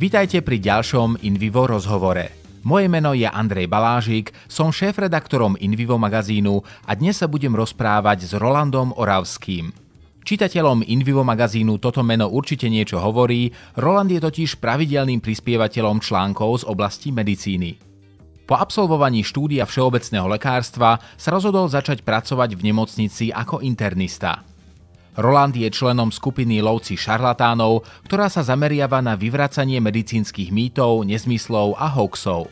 Vítajte pri ďalšom Invivo rozhovore. Moje meno je Andrej Balážik, som šéf-redaktorom Invivo magazínu a dnes sa budem rozprávať s Rolandom Oravským. Čitateľom Invivo magazínu toto meno určite niečo hovorí, Roland je totiž pravidelným prispievateľom článkov z oblasti medicíny. Po absolvovaní štúdia všeobecného lekárstva sa rozhodol začať pracovať v nemocnici ako internista – Roland je členom skupiny lovci šarlatánov, ktorá sa zameriava na vyvracanie medicínskych mýtov, nezmyslov a hoaxov.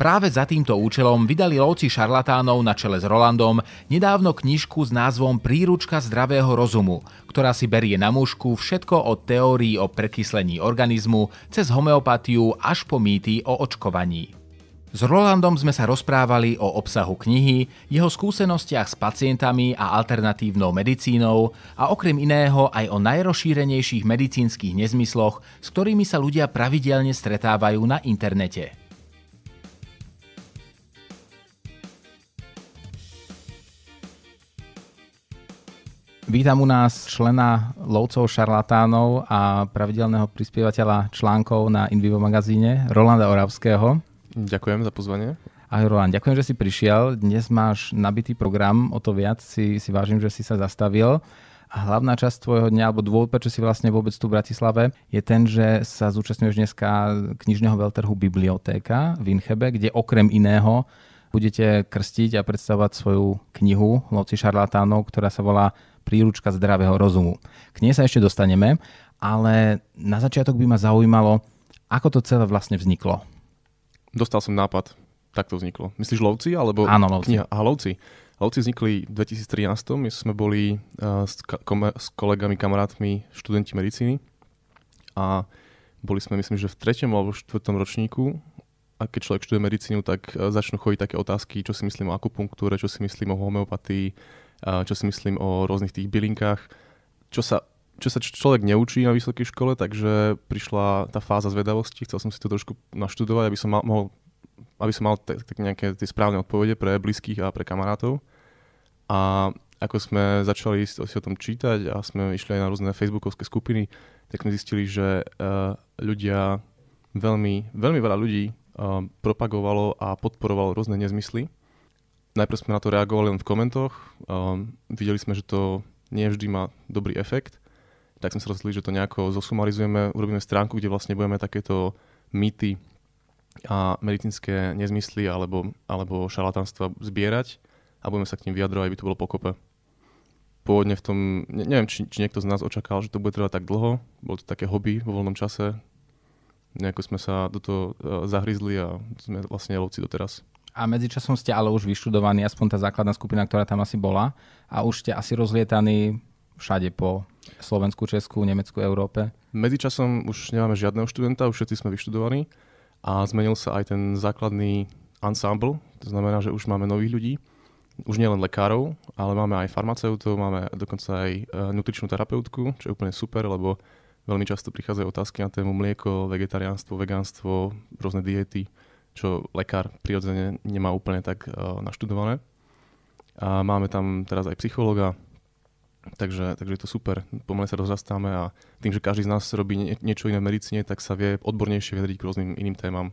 Práve za týmto účelom vydali lovci šarlatánov na čele s Rolandom nedávno knižku s názvom Príručka zdravého rozumu, ktorá si berie na mužku všetko od teórií o prekyslení organizmu cez homeopatiu až po mýty o očkovaní. S Rolandom sme sa rozprávali o obsahu knihy, jeho skúsenostiach s pacientami a alternatívnou medicínou a okrem iného aj o najrozšírenejších medicínskych nezmysloch, s ktorými sa ľudia pravidelne stretávajú na internete. Vítam u nás člena lovcov šarlatánov a pravidelného prispievateľa článkov na Invivo magazíne Rolanda Oravského. Ďakujem za pozvanie. Ahoj Roland, ďakujem, že si prišiel. Dnes máš nabitý program, o to viac si, si vážim, že si sa zastavil. A hlavná časť tvojho dňa, alebo dôvod, prečo si vlastne vôbec tu v Bratislave, je ten, že sa zúčastňuješ dneska knižného veľtrhu Bibliotéka v Inchebe, kde okrem iného budete krstiť a predstavovať svoju knihu loci šarlatánov, ktorá sa volá Príručka zdravého rozumu. K nej sa ešte dostaneme, ale na začiatok by ma zaujímalo, ako to celé vlastne vzniklo. Dostal som nápad, tak to vzniklo. Myslíš lovci? Alebo Áno, lovci. Kniha? Aha, lovci. Lovci vznikli v 2013, my sme boli uh, s, ka- kom- s kolegami, kamarátmi, študenti medicíny a boli sme, myslím, že v treťom alebo štvrtom ročníku a keď človek študuje medicínu, tak uh, začnú chodiť také otázky, čo si myslím o akupunktúre, čo si myslím o homeopatii, uh, čo si myslím o rôznych tých bylinkách, čo sa čo sa človek neučí na vysokej škole, takže prišla tá fáza zvedavosti, chcel som si to trošku naštudovať, aby som mal, mohol, aby som mal tak, tak nejaké tie správne odpovede pre blízkych a pre kamarátov. A ako sme začali si o tom čítať a sme išli aj na rôzne facebookovské skupiny, tak sme zistili, že uh, ľudia, veľmi, veľmi veľa ľudí uh, propagovalo a podporovalo rôzne nezmysly. Najprv sme na to reagovali len v komentoch, eh, videli sme, že to nie vždy má dobrý efekt tak sme sa rozhodli, že to nejako zosumarizujeme, urobíme stránku, kde vlastne budeme takéto mýty a medicínske nezmysly alebo, alebo šalatánstva zbierať a budeme sa k ním vyjadrovať, aby to bolo pokope. Pôvodne v tom, ne, neviem, či, či niekto z nás očakal, že to bude trvať tak dlho, bolo to také hobby vo voľnom čase, nejako sme sa do toho e, zahryzli a sme vlastne lovci doteraz. A medzičasom ste ale už vyštudovaní, aspoň tá základná skupina, ktorá tam asi bola a už ste asi rozlietaní všade po Slovensku, Česku, Nemecku, Európe? Medzičasom už nemáme žiadneho študenta, už všetci sme vyštudovaní a zmenil sa aj ten základný ensemble, to znamená, že už máme nových ľudí, už nielen lekárov, ale máme aj farmaceutov, máme dokonca aj e, nutričnú terapeutku, čo je úplne super, lebo veľmi často prichádzajú otázky na tému mlieko, vegetariánstvo, vegánstvo, rôzne diety, čo lekár prirodzene nemá úplne tak e, naštudované. A máme tam teraz aj psychologa, Takže, takže je to super. Pomaly sa rozrastáme a tým, že každý z nás robí nie, niečo iné v medicíne, tak sa vie odbornejšie vyjadriť k rôznym iným témam.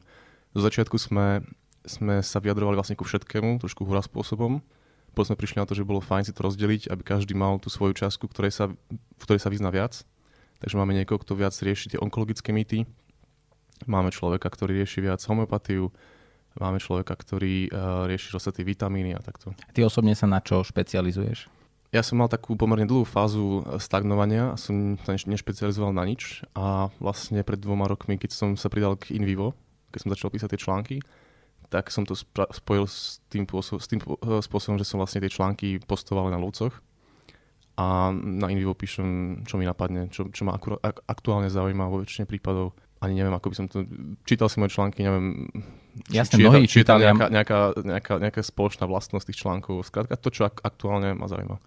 Do začiatku sme, sme sa vyjadrovali vlastne ku všetkému, trošku hura spôsobom. Potom sme prišli na to, že bolo fajn si to rozdeliť, aby každý mal tú svoju časku, ktorej sa, v ktorej sa vyzna viac. Takže máme niekoho, kto viac rieši tie onkologické mýty. Máme človeka, ktorý rieši viac homeopatiu, máme človeka, ktorý uh, rieši rozsa vitamíny a takto. Ty osobne sa na čo špecializuješ? Ja som mal takú pomerne dlhú fázu e, stagnovania a som sa nešpecializoval na nič a vlastne pred dvoma rokmi, keď som sa pridal k InVivo, keď som začal písať tie články, tak som to spra- spojil s tým, pôsob, s tým e, spôsobom, že som vlastne tie články postoval na lúcoch a na InVivo píšem, čo mi napadne, čo, čo ma akura- aktuálne zaujíma vo väčšine prípadov ani neviem, ako by som to... Čítal si moje články, neviem... ja či, či, či je tam nejaká, nejaká, nejaká, nejaká spoločná vlastnosť tých článkov. Skrátka to, čo ak, aktuálne ma zaujíma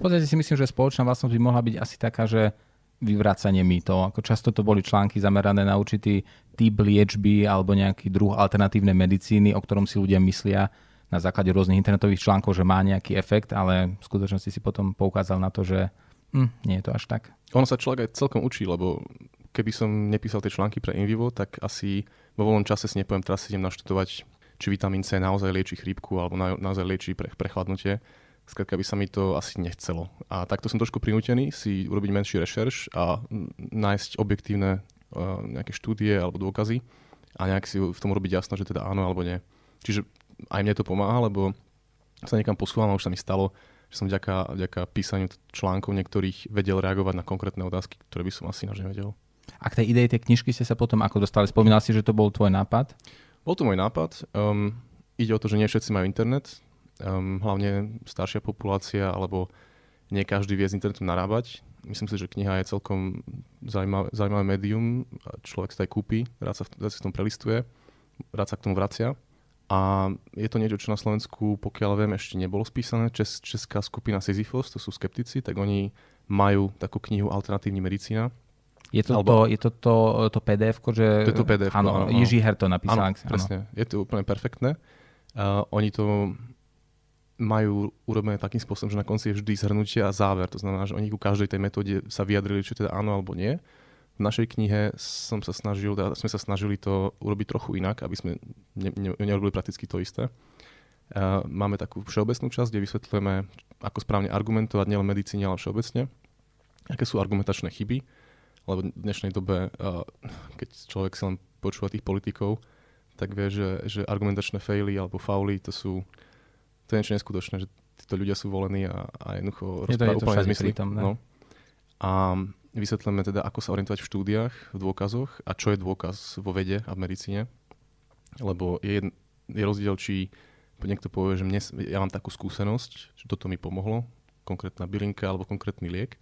podstate si myslím, že spoločná vlastnosť by mohla byť asi taká, že vyvracanie mýtov. Ako často to boli články zamerané na určitý typ liečby alebo nejaký druh alternatívnej medicíny, o ktorom si ľudia myslia na základe rôznych internetových článkov, že má nejaký efekt, ale v skutočnosti si potom poukázal na to, že hm, nie je to až tak. Ono sa človek aj celkom učí, lebo keby som nepísal tie články pre Invivo, tak asi vo voľnom čase si nepoviem, teraz idem naštudovať, či vitamín C naozaj lieči chrípku alebo na, naozaj lieči pre, prechladnutie Skrátka by sa mi to asi nechcelo. A takto som trošku prinútený si urobiť menší rešerš a nájsť objektívne uh, nejaké štúdie alebo dôkazy a nejak si v tom urobiť jasno, že teda áno alebo nie. Čiže aj mne to pomáha, lebo sa niekam posúvam a už sa mi stalo, že som vďaka, vďaka písaniu článkov niektorých vedel reagovať na konkrétne otázky, ktoré by som asi ináč nevedel. A k tej idei tej knižky ste sa potom ako dostali? Spomínal si, že to bol tvoj nápad? Bol to môj nápad. Um, ide o to, že nie všetci majú internet, um, hlavne staršia populácia, alebo nie každý vie s internetom narábať. Myslím si, že kniha je celkom zaujímavé, zaujímavé médium, človek sa aj kúpi, rád sa, rád sa v tom prelistuje, rád sa k tomu vracia. A je to niečo, čo na Slovensku, pokiaľ viem, ešte nebolo spísané. Čes, česká skupina Sisyphos, to sú skeptici, tak oni majú takú knihu Alternatívny medicína. Je to, Alebo, to, je to, to, to pdf že... To je to pdf Áno, no, no, no. áno, áno. to napísal. Áno, presne. Je to úplne perfektné. Uh, oni to majú urobené takým spôsobom, že na konci je vždy zhrnutie a záver. To znamená, že oni ku každej tej metóde sa vyjadrili, či teda áno alebo nie. V našej knihe som sa snažil, teda sme sa snažili to urobiť trochu inak, aby sme ne, ne, prakticky to isté. Uh, máme takú všeobecnú časť, kde vysvetľujeme, ako správne argumentovať nielen medicíne, ale všeobecne. Aké sú argumentačné chyby, lebo v dnešnej dobe, uh, keď človek si len počúva tých politikov, tak vie, že, že argumentačné faily alebo fauly to sú to je niečo neskutočné, že títo ľudia sú volení a, a jednoducho rozprávajú je úplne zmysly. Tam, no. A vysvetlíme teda, ako sa orientovať v štúdiách, v dôkazoch a čo je dôkaz vo vede a v medicíne. Lebo je, jedn, je rozdiel, či niekto povie, že mne, ja mám takú skúsenosť, že toto mi pomohlo, konkrétna bylinka alebo konkrétny liek.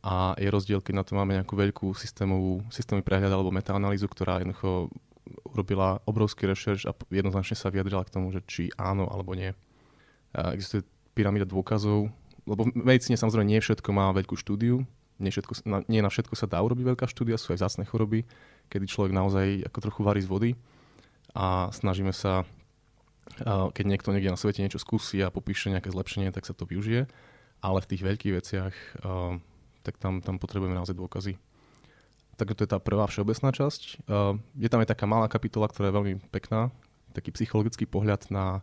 A je rozdiel, keď na to máme nejakú veľkú systémovú, systémový prehľad alebo metaanalýzu, ktorá jednoducho urobila obrovský rešerš a jednoznačne sa vyjadrila k tomu, že či áno alebo nie existuje pyramída dôkazov, lebo v medicíne samozrejme nie všetko má veľkú štúdiu, nie, všetko, na, nie na všetko sa dá urobiť veľká štúdia, sú aj vzácne choroby, kedy človek naozaj ako trochu varí z vody a snažíme sa, keď niekto niekde na svete niečo skúsi a popíše nejaké zlepšenie, tak sa to využije, ale v tých veľkých veciach tak tam, tam potrebujeme naozaj dôkazy. Takže to je tá prvá všeobecná časť. Je tam aj taká malá kapitola, ktorá je veľmi pekná, taký psychologický pohľad na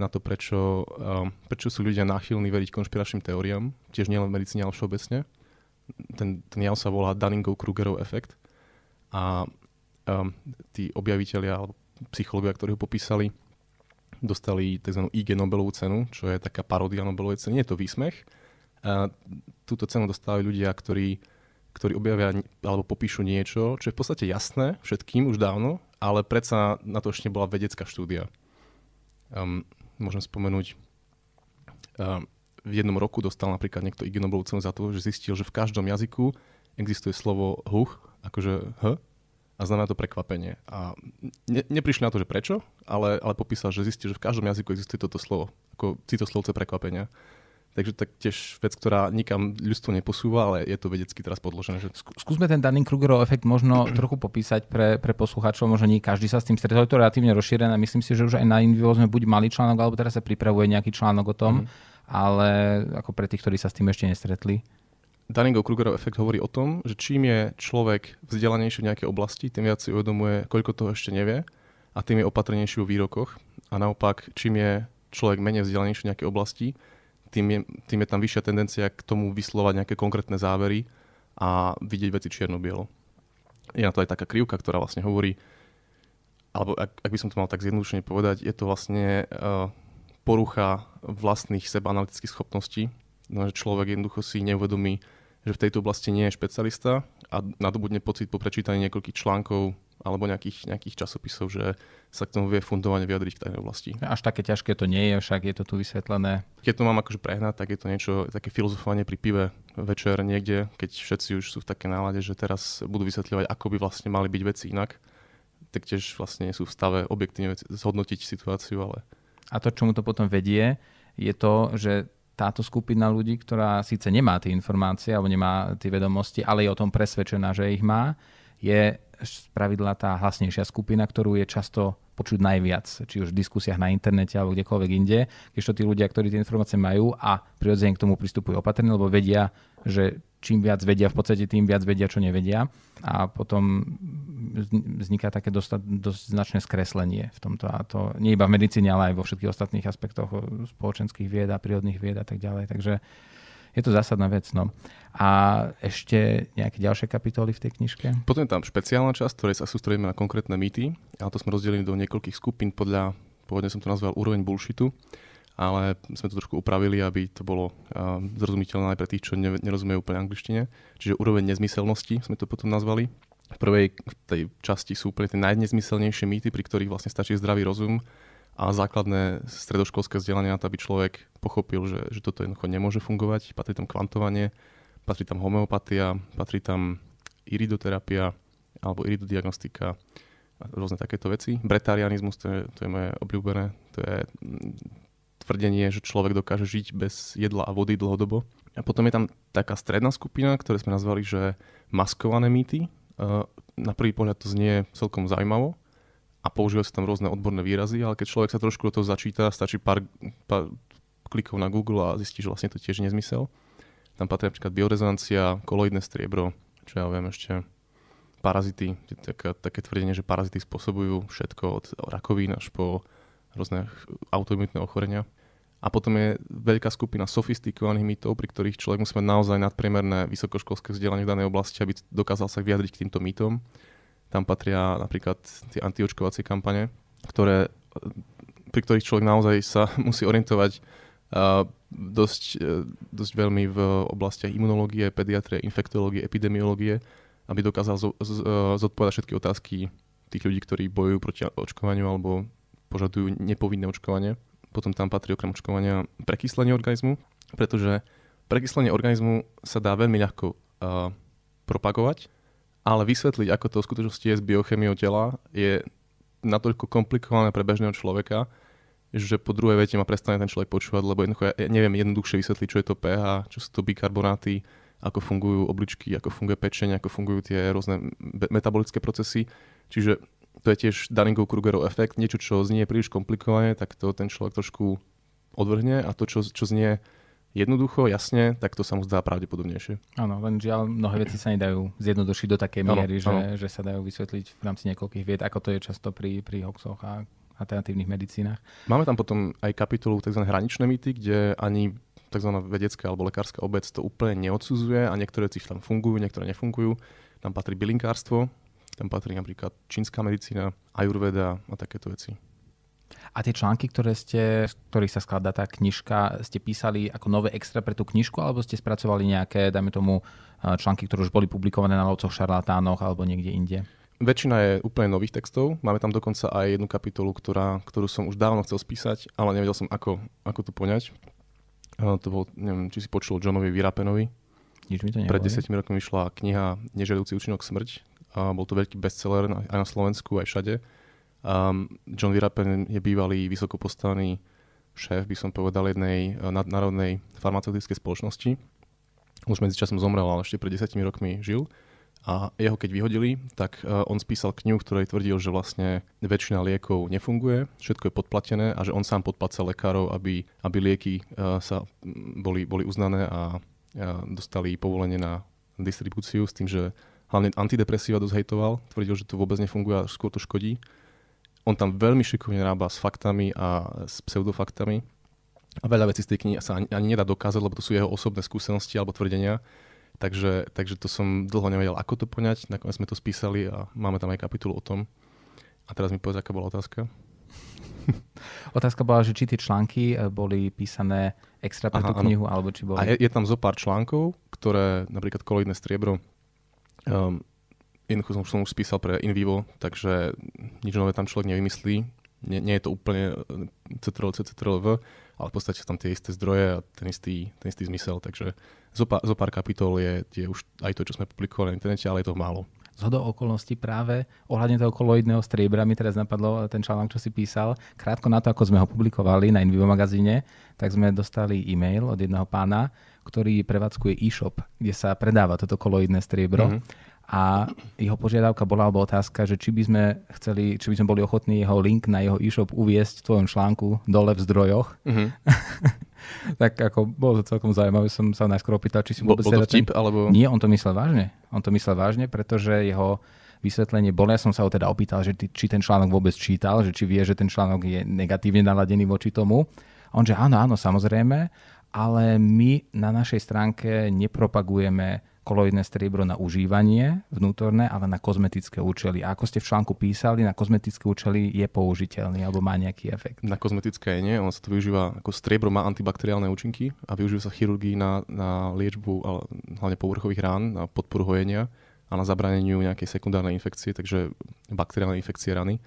na to, prečo, um, prečo sú ľudia náchylní veriť konšpiračným teóriám, tiež nielen v medicíne, ale všeobecne. Ten, ten jav sa volá Dunningov-Krugerov efekt. A um, tí objavitelia alebo psychológovia, ktorí ho popísali, dostali tzv. IG Nobelovú cenu, čo je taká parodia Nobelovej ceny, nie je to výsmech. A túto cenu dostávajú ľudia, ktorí, ktorí objavia alebo popíšu niečo, čo je v podstate jasné všetkým už dávno, ale predsa na to ešte nebola vedecká štúdia. Um, môžem spomenúť, ehm, v jednom roku dostal napríklad niekto Ig Nobelovú cenu za to, že zistil, že v každom jazyku existuje slovo huch, akože h, a znamená to prekvapenie. A ne, neprišli na to, že prečo, ale, ale popísal, že zistil, že v každom jazyku existuje toto slovo, ako cito slovce prekvapenia. Takže tak tiež vec, ktorá nikam ľudstvo neposúva, ale je to vedecky teraz podložené. Že... Skúsme ten daný krugerov efekt možno trochu popísať pre, pre poslucháčov, možno nie každý sa s tým stretol, je to relatívne rozšírené. Myslím si, že už aj na Invivo sme buď mali článok, alebo teraz sa pripravuje nejaký článok o tom, mm-hmm. ale ako pre tých, ktorí sa s tým ešte nestretli. Dunningov-Krugerov efekt hovorí o tom, že čím je človek vzdelanejší v nejakej oblasti, tým viac si uvedomuje, koľko toho ešte nevie a tým je opatrnejší vo výrokoch. A naopak, čím je človek menej vzdelanejší v nejakej oblasti, tým je, tým je tam vyššia tendencia k tomu vyslovať nejaké konkrétne závery a vidieť veci čierno-bielo. Je na to aj taká krivka, ktorá vlastne hovorí, alebo ak, ak by som to mal tak zjednodušene povedať, je to vlastne uh, porucha vlastných sebaanalytických schopností. No, že človek jednoducho si neuvedomí, že v tejto oblasti nie je špecialista a nadobudne pocit po prečítaní niekoľkých článkov alebo nejakých, nejakých časopisov, že sa k tomu vie fundovane vyjadriť v tajnej oblasti. Až také ťažké to nie je, však je to tu vysvetlené. Keď to mám akože prehnať, tak je to niečo, také filozofovanie pri pive večer niekde, keď všetci už sú v také nálade, že teraz budú vysvetľovať, ako by vlastne mali byť veci inak, tak tiež vlastne nie sú v stave objektívne zhodnotiť situáciu, ale... A to, čomu to potom vedie, je to, že táto skupina ľudí, ktorá síce nemá tie informácie alebo nemá tie vedomosti, ale je o tom presvedčená, že ich má, je spravidla tá hlasnejšia skupina, ktorú je často počuť najviac, či už v diskusiách na internete alebo kdekoľvek inde, keďže tí ľudia, ktorí tie informácie majú a prirodzene k tomu pristupujú opatrne, lebo vedia, že čím viac vedia v podstate, tým viac vedia, čo nevedia a potom vzniká také dosť, dosť značné skreslenie v tomto a to nie iba v medicíne, ale aj vo všetkých ostatných aspektoch spoločenských vied a prírodných vied a tak ďalej. Takže je to zásadná vec. No. A ešte nejaké ďalšie kapitoly v tej knižke? Potom je tam špeciálna časť, ktorej sa sústredíme na konkrétne mýty, ale to sme rozdelili do niekoľkých skupín podľa, pôvodne som to nazval úroveň bullshitu, ale sme to trošku upravili, aby to bolo uh, zrozumiteľné aj pre tých, čo ne, nerozumejú úplne angličtine. Čiže úroveň nezmyselnosti sme to potom nazvali. V prvej tej časti sú úplne tie najnezmyselnejšie mýty, pri ktorých vlastne stačí zdravý rozum a základné stredoškolské vzdelanie na to, aby človek pochopil, že, že toto jednoducho nemôže fungovať. Patrí tam kvantovanie, patrí tam homeopatia, patrí tam iridoterapia alebo iridodiagnostika a rôzne takéto veci. Bretarianizmus, to je, to je moje obľúbené, to je mm, tvrdenie, že človek dokáže žiť bez jedla a vody dlhodobo. A potom je tam taká stredná skupina, ktoré sme nazvali, že maskované mýty. E, na prvý pohľad to znie celkom zaujímavo, a používajú sa tam rôzne odborné výrazy, ale keď človek sa trošku do toho začíta, stačí pár, pár klikov na Google a zistí, že vlastne to tiež nezmysel. Tam patrí napríklad biorezonancia, koloidné striebro, čo ja viem ešte, parazity, také, také tvrdenie, že parazity spôsobujú všetko od rakovín až po rôzne autoimunitné ochorenia. A potom je veľká skupina sofistikovaných mýtov, pri ktorých človek musí mať naozaj nadpriemerné vysokoškolské vzdelanie v danej oblasti, aby dokázal sa vyjadriť k týmto mýtom. Tam patria napríklad tie antiočkovacie kampane, ktoré, pri ktorých človek naozaj sa musí orientovať uh, dosť, uh, dosť veľmi v oblastiach imunológie, pediatrie, infektológie, epidemiológie, aby dokázal zo, z, uh, zodpovedať všetky otázky tých ľudí, ktorí bojujú proti očkovaniu alebo požadujú nepovinné očkovanie. Potom tam patrí okrem očkovania prekyslenie organizmu, pretože prekyslenie organizmu sa dá veľmi ľahko uh, propagovať ale vysvetliť, ako to v skutočnosti je s biochemiou tela, je natoľko komplikované pre bežného človeka, že po druhej vete ma prestane ten človek počúvať, lebo jednoducho ja neviem jednoduchšie vysvetliť, čo je to pH, čo sú to bikarbonáty, ako fungujú obličky, ako funguje pečenie, ako fungujú tie rôzne metabolické procesy. Čiže to je tiež Dunningov-Krugerov efekt. Niečo, čo znie príliš komplikované, tak to ten človek trošku odvrhne a to, čo, čo znie jednoducho, jasne, tak to sa mu zdá pravdepodobnejšie. Áno, len žiaľ, mnohé veci sa nedajú zjednodušiť do takej miery, ano, že, ano. že sa dajú vysvetliť v rámci niekoľkých vied, ako to je často pri, pri hoxoch a alternatívnych medicínach. Máme tam potom aj kapitolu tzv. hraničné mýty, kde ani tzv. vedecká alebo lekárska obec to úplne neodsudzuje a niektoré veci tam fungujú, niektoré nefungujú. Tam patrí bylinkárstvo, tam patrí napríklad čínska medicína, ajurveda a takéto veci. A tie články, ktoré ste, z ktorých sa skladá tá knižka, ste písali ako nové extra pre tú knižku, alebo ste spracovali nejaké, dajme tomu, e, články, ktoré už boli publikované na lovcoch šarlatánoch alebo niekde inde? Väčšina je úplne nových textov. Máme tam dokonca aj jednu kapitolu, ktorá, ktorú som už dávno chcel spísať, ale nevedel som, ako, ako to poňať. E, to bol, neviem, či si počul Johnovi Virapenovi. Nič mi to Pred 10 rokmi vyšla kniha Nežiaducí účinok smrť. A bol to veľký bestseller aj na Slovensku, aj všade Um, John Virapen je bývalý vysokopostavený šéf, by som povedal, jednej eh, nadnárodnej farmaceutickej spoločnosti. Už medzičasom zomrel, ale ešte pred desiatimi rokmi žil. A jeho keď vyhodili, tak eh, on spísal knihu, ktorej tvrdil, že vlastne väčšina liekov nefunguje, všetko je podplatené a že on sám podplaca lekárov, aby, aby lieky eh, sa mm, boli, boli uznané a dostali povolenie na distribúciu s tým, že hlavne antidepresíva dosť hejtoval, tvrdil, že to vôbec nefunguje a skôr to škodí on tam veľmi šikovne rába s faktami a s pseudofaktami. A veľa vecí z tej knihy sa ani, ani nedá dokázať, lebo to sú jeho osobné skúsenosti alebo tvrdenia. Takže, takže to som dlho nevedel, ako to poňať. Nakoniec sme to spísali a máme tam aj kapitolu o tom. A teraz mi povedz, aká bola otázka. Otázka bola, že či tie články eh, boli písané extra pre Aha, tú knihu, áno. alebo či boli... A je, je tam zo pár článkov, ktoré napríklad Koloidné striebro um, jednoducho som, som už spísal pre in vivo, takže nič nové tam človek nevymyslí. Nie, nie je to úplne eh, CTRL, CTRL, V, ale v podstate tam tie isté zdroje a ten istý, ten istý zmysel, takže zo, pár, zo pár kapitol je, je už aj to, čo sme publikovali na internete, ale je to málo. Z hodou okolností práve ohľadne toho koloidného striebra mi teraz napadlo eh, ten článok, čo si písal. Krátko na to, ako sme ho publikovali na Invivo magazíne, tak sme dostali e-mail od jedného pána, ktorý prevádzkuje e-shop, kde sa predáva toto koloidné striebro. Mm-hmm a jeho požiadavka bola alebo otázka, že či by sme chceli, či by sme boli ochotní jeho link na jeho e-shop uviesť v tvojom článku dole v zdrojoch. Mm-hmm. tak ako bolo to celkom zaujímavé, som sa najskôr opýtal, či si vôbec... Bol, to teda vtip, ten... alebo... Nie, on to myslel vážne. On to myslel vážne, pretože jeho vysvetlenie bolo. Ja som sa ho teda opýtal, že či ten článok vôbec čítal, že či vie, že ten článok je negatívne naladený voči tomu. A on, že áno, áno, samozrejme, ale my na našej stránke nepropagujeme koloidné striebro na užívanie vnútorné, ale na kozmetické účely. A ako ste v článku písali, na kozmetické účely je použiteľný alebo má nejaký efekt? Na kozmetické nie, on sa to využíva, ako striebro má antibakteriálne účinky a využíva sa chirurgii na, na liečbu hlavne povrchových rán, na podporu hojenia a na zabraneniu nejakej sekundárnej infekcie, takže bakteriálne infekcie rany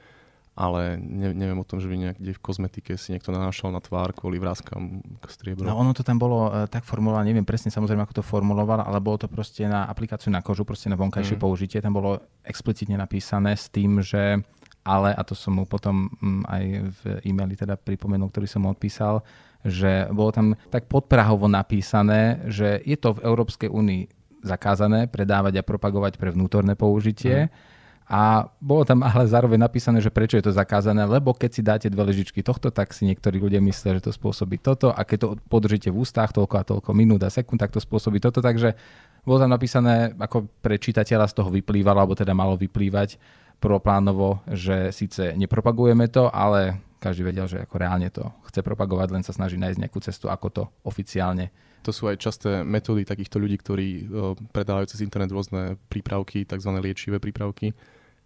ale ne, neviem o tom, že by niekde v kozmetike si niekto nanášal na tvár kvôli vrázkam k striebru. No ono to tam bolo e, tak formulované, neviem presne samozrejme, ako to formuloval, ale bolo to proste na aplikáciu na kožu, proste na vonkajšie mm. použitie. Tam bolo explicitne napísané s tým, že ale, a to som mu potom m, mm, aj v e-maili teda pripomenul, ktorý som mu odpísal, že bolo tam tak podprahovo napísané, že je to v Európskej únii zakázané predávať a propagovať pre vnútorné použitie. Mm a bolo tam ale zároveň napísané, že prečo je to zakázané, lebo keď si dáte dve ležičky tohto, tak si niektorí ľudia myslia, že to spôsobí toto a keď to podržíte v ústách toľko a toľko minút a sekúnd, tak to spôsobí toto. Takže bolo tam napísané, ako pre čitateľa z toho vyplývalo, alebo teda malo vyplývať proplánovo, že síce nepropagujeme to, ale každý vedel, že ako reálne to chce propagovať, len sa snaží nájsť nejakú cestu, ako to oficiálne to sú aj časté metódy takýchto ľudí, ktorí eh, predávajú cez internet rôzne prípravky, tzv. liečivé prípravky,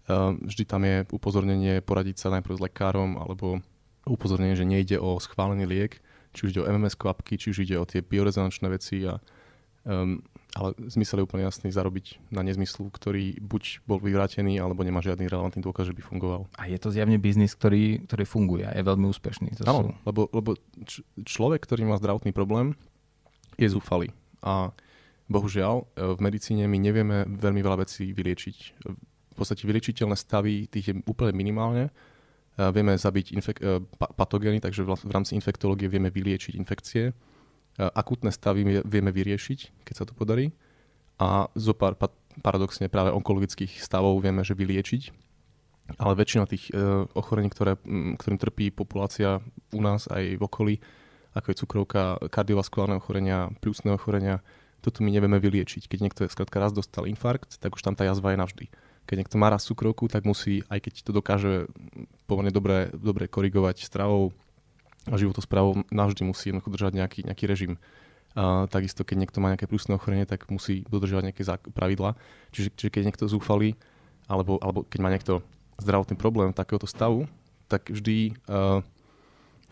Ehm, vždy tam je upozornenie poradiť sa najprv s lekárom alebo upozornenie, že nejde o schválený liek, či už ide o MMS kvapky, či už ide o tie biorezonančné veci. A, um, ale zmysel je úplne jasný zarobiť na nezmyslu, ktorý buď bol vyvrátený, alebo nemá žiadny relevantný dôkaz, že by fungoval. A je to zjavne biznis, ktorý, ktorý funguje a je veľmi úspešný. To Áno, sú... lebo, lebo č- človek, ktorý má zdravotný problém, je zúfalý. A bohužiaľ, e, v medicíne my nevieme veľmi veľa vecí vyliečiť podstate vylečiteľné stavy, tých je úplne minimálne. E, vieme zabiť infek- e, patogény, takže v rámci infektológie vieme vyliečiť infekcie. E, akutné stavy vieme vyriešiť, keď sa to podarí. A zo pár paradoxne práve onkologických stavov vieme, že vyliečiť. Ale väčšina tých ochorení, ktoré, ktorým trpí populácia u nás aj v okolí, ako je cukrovka, kardiovaskulárne ochorenia, plusné ochorenia, toto my nevieme vyliečiť. Keď niekto je skrátka raz dostal infarkt, tak už tam tá jazva je navždy keď niekto má raz cukrovku, tak musí, aj keď to dokáže pomerne dobre, dobre korigovať stravou a životosprávou, navždy musí jednoducho držať nejaký, nejaký režim. Uh, takisto, keď niekto má nejaké prúsne ochorenie, tak musí dodržiavať nejaké zák- pravidla. Čiže, čiže keď niekto zúfalý, alebo, alebo keď má niekto zdravotný problém takéhoto stavu, tak vždy uh,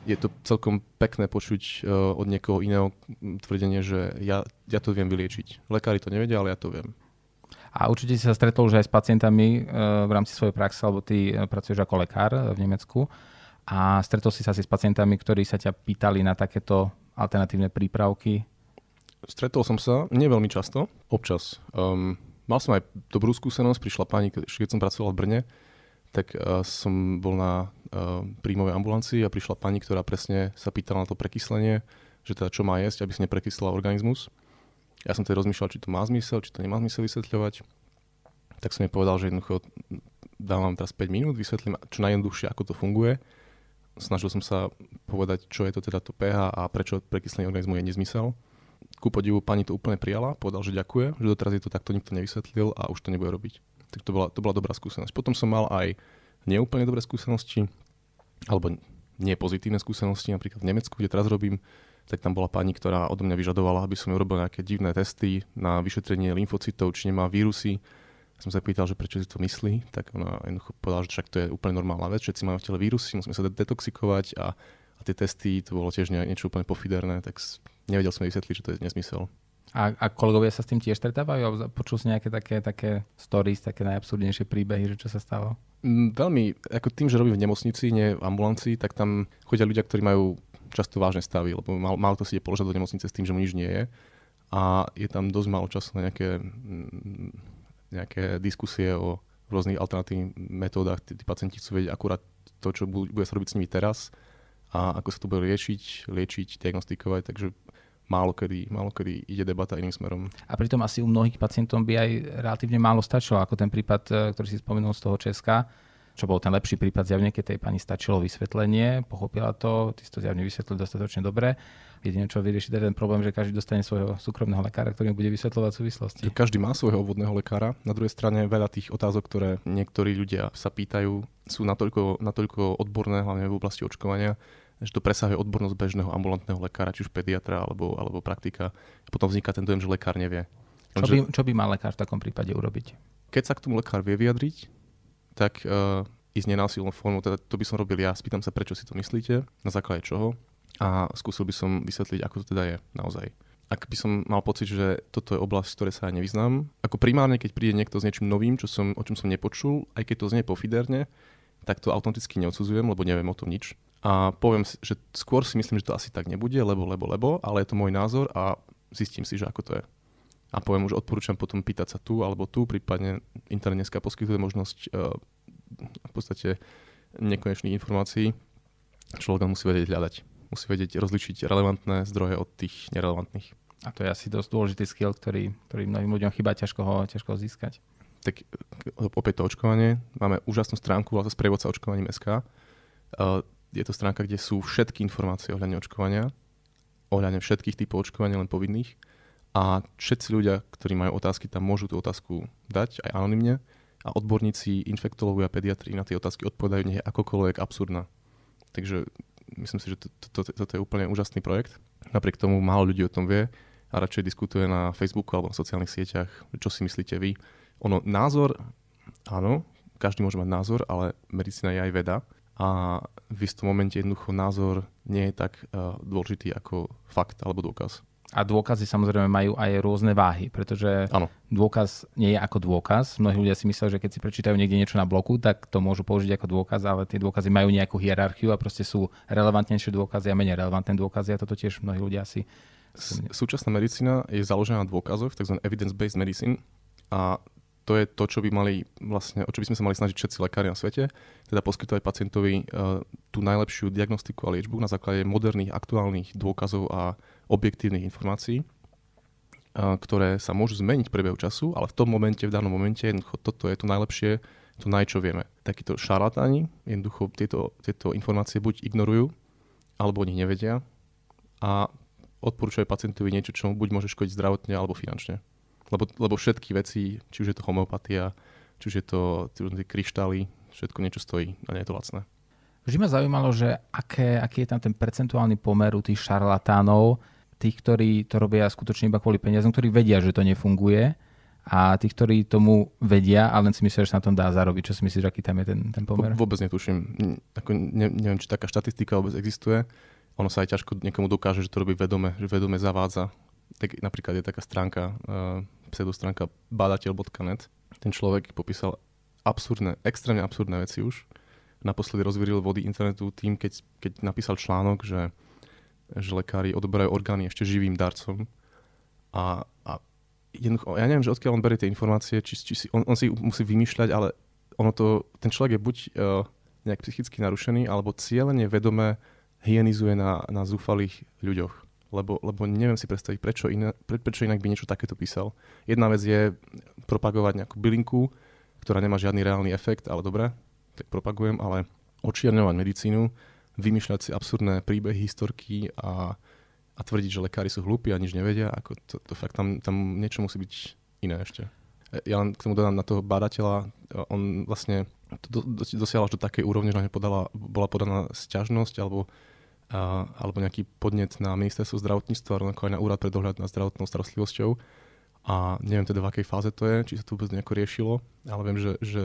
je to celkom pekné počuť uh, od niekoho iného tvrdenie, že ja, ja to viem vyliečiť. Lekári to nevedia, ale ja to viem. A určite si sa stretol už aj s pacientami e, v rámci svojej praxe, alebo ty e, pracuješ ako lekár e, v Nemecku. A stretol si sa si s pacientami, ktorí sa ťa pýtali na takéto alternatívne prípravky? Stretol som sa, nie veľmi často, občas. Um, mal som aj dobrú skúsenosť, prišla pani, keď som pracoval v Brne, tak uh, som bol na uh, príjmovej ambulancii a prišla pani, ktorá presne sa pýtala na to prekyslenie, že teda čo má jesť, aby si neprekyslila organizmus. Ja som teda rozmýšľal, či to má zmysel, či to nemá zmysel vysvetľovať. Tak som jej povedal, že jednoducho dám vám teraz 5 minút, vysvetlím čo najjednoduchšie, ako to funguje. Snažil som sa povedať, čo je to teda to pH a prečo prekyslenie organizmu je nezmysel. Ku podivu pani to úplne prijala, povedal, že ďakuje, že doteraz je to takto nikto nevysvetlil a už to nebude robiť. Tak to bola, to bola dobrá skúsenosť. Potom som mal aj neúplne dobré skúsenosti, alebo nie pozitívne skúsenosti, napríklad v Nemecku, kde teraz robím, tak tam bola pani, ktorá odo mňa vyžadovala, aby som urobil nejaké divné testy na vyšetrenie lymfocytov, či nemá vírusy. Som sa pýtal, že prečo si to myslí, tak ona jednoducho povedala, že však to je úplne normálna vec, všetci máme v tele vírusy, musíme sa detoxikovať a, a tie testy, to bolo tiež niečo úplne pofiderné, tak nevedel som jej vysvetliť, že to je nezmysel. A, a kolegovia sa s tým tiež stretávajú? Počul si nejaké také, také stories, také najabsurdnejšie príbehy, že čo sa stalo? Mm, veľmi, ako tým, že robím v nemocnici, nie v ambulancii, tak tam chodia ľudia, ktorí majú často vážne stavy, lebo málo, mal to si ide položať do nemocnice s tým, že mu nič nie je. A je tam dosť málo času na nejaké, mm, nejaké diskusie o rôznych alternatívnych metódach. Tí, tí pacienti chcú vedieť akurát to, čo bude sa robiť s nimi teraz a ako sa to bude riešiť, liečiť, diagnostikovať. Takže málo kedy, málo kedy ide debata iným smerom. A pritom asi u mnohých pacientov by aj relatívne málo stačilo, ako ten prípad, eh, ktorý si spomenul z toho Česka, čo bol ten lepší prípad zjavne, keď tej pani stačilo vysvetlenie, pochopila to, ty si to zjavne vysvetlil dostatočne dobre. Jedine, čo vyrieši teda ten problém, že každý dostane svojho súkromného lekára, ktorý mu bude vysvetľovať súvislosti. Každý má svojho obvodného lekára. Na druhej strane veľa tých otázok, ktoré niektorí ľudia sa pýtajú, sú natoľko, natoľko odborné, hlavne v oblasti očkovania, že to presahuje odbornosť bežného ambulantného lekára, či už pediatra alebo, alebo praktika. potom vzniká ten dojem, že lekár nevie. Čo by, čo by mal lekár v takom prípade urobiť? Keď sa k tomu lekár vie vyjadriť, tak uh, ísť nenásilnou formou, teda to by som robil ja, spýtam sa, prečo si to myslíte, na základe čoho a skúsil by som vysvetliť, ako to teda je naozaj. Ak by som mal pocit, že toto je oblasť, v sa ja nevyznám, ako primárne, keď príde niekto s niečím novým, čo som, o čom som nepočul, aj keď to znie pofiderne, tak to automaticky neodsudzujem, lebo neviem o tom nič. A poviem, že skôr si myslím, že to asi tak nebude, lebo, lebo, lebo, ale je to môj názor a zistím si, že ako to je a poviem už odporúčam potom pýtať sa tu alebo tu, prípadne internet dneska poskytuje možnosť uh, v podstate nekonečných informácií. Človek musí vedieť hľadať. Musí vedieť rozličiť relevantné zdroje od tých nerelevantných. A to je asi dosť dôležitý skill, ktorý, ktorý mnohým ľuďom chýba, ťažko ho, ťažko ho získať. Tak e, opäť to očkovanie. Máme úžasnú stránku, volá sa sprievodca očkovaním SK. Uh, e, je to stránka, kde sú všetky informácie ohľadne očkovania, ohľadne všetkých typov očkovania, len povinných a všetci ľudia, ktorí majú otázky, tam môžu tú otázku dať aj anonymne a odborníci, infektológovia, pediatri na tie otázky odpovedajú, nech je akokoľvek absurdná. Takže myslím si, že to, to, to, toto je úplne úžasný projekt. Napriek tomu málo ľudí o tom vie a radšej diskutuje na Facebooku alebo na sociálnych sieťach, čo si myslíte vy. Ono, názor, áno, každý môže mať názor, ale medicína je aj veda a v istom momente jednoducho názor nie je tak uh, dôležitý ako fakt alebo dôkaz a dôkazy samozrejme majú aj rôzne váhy, pretože ano. dôkaz nie je ako dôkaz. Mnohí ľudia si myslia, že keď si prečítajú niekde niečo na bloku, tak to môžu použiť ako dôkaz, ale tie dôkazy majú nejakú hierarchiu a proste sú relevantnejšie dôkazy a menej relevantné dôkazy a toto tiež mnohí ľudia si... Súčasná medicína je založená na dôkazoch, tzv. evidence-based medicine a to je to, čo by mali vlastne, o čo by sme sa mali snažiť všetci lekári na svete, teda poskytovať pacientovi uh, tú najlepšiu diagnostiku a liečbu na základe moderných, aktuálnych dôkazov a objektívnych informácií, ktoré sa môžu zmeniť v priebehu času, ale v tom momente, v danom momente, jednoducho toto je to najlepšie, to najčo vieme. Takíto šarlatáni jednoducho tieto, tieto informácie buď ignorujú, alebo o nich nevedia a odporúčajú pacientovi niečo, čo mu buď môže škodiť zdravotne alebo finančne. Lebo, lebo všetky veci, či už je to homeopatia, či už je to tie kryštály, všetko niečo stojí a nie je to lacné. Vždy ma zaujímalo, že aké, aký je tam ten percentuálny pomer u tých šarlatánov, tých, ktorí to robia skutočne iba kvôli peniazom, ktorí vedia, že to nefunguje a tých, ktorí tomu vedia a len si myslia, že sa na tom dá zarobiť. Čo si myslíš, aký tam je ten, ten pomer? V, vôbec netuším. Ako, ne, neviem, či taká štatistika vôbec existuje. Ono sa aj ťažko niekomu dokáže, že to robí vedome, že vedome zavádza. Tak napríklad je taká stránka, uh, eh, pseudostránka badateľ.net. Ten človek popísal absurdné, extrémne absurdné veci už. Naposledy rozvíril vody internetu tým, keď, keď napísal článok, že že lekári odoberajú orgány ešte živým darcom a, a jednoducho, ja neviem, že odkiaľ on berie tie informácie, či, či si, on, on si musí vymýšľať, ale ono to, ten človek je buď uh, nejak psychicky narušený, alebo cieľene vedome hyenizuje na, na zúfalých ľuďoch. Lebo, lebo neviem si predstaviť, prečo, iné, pre, prečo inak by niečo takéto písal. Jedna vec je propagovať nejakú bylinku, ktorá nemá žiadny reálny efekt, ale dobre, tak propagujem, ale očierňovať medicínu, vymýšľať si absurdné príbehy, historky a, a tvrdiť, že lekári sú hlúpi a nič nevedia. Ako to, to fakt tam, tam niečo musí byť iné ešte. E, ja len k tomu dodám na toho badateľa, e, on vlastne to do, do, dosiahol až do takej úrovne, že na podala, bola podaná sťažnosť alebo, a, alebo nejaký podnet na ministerstvo zdravotníctva, rovnako aj na úrad pre dohľad na zdravotnou starostlivosťou. A neviem teda, v akej fáze to je, či sa to vôbec nejako riešilo, ale viem, že, že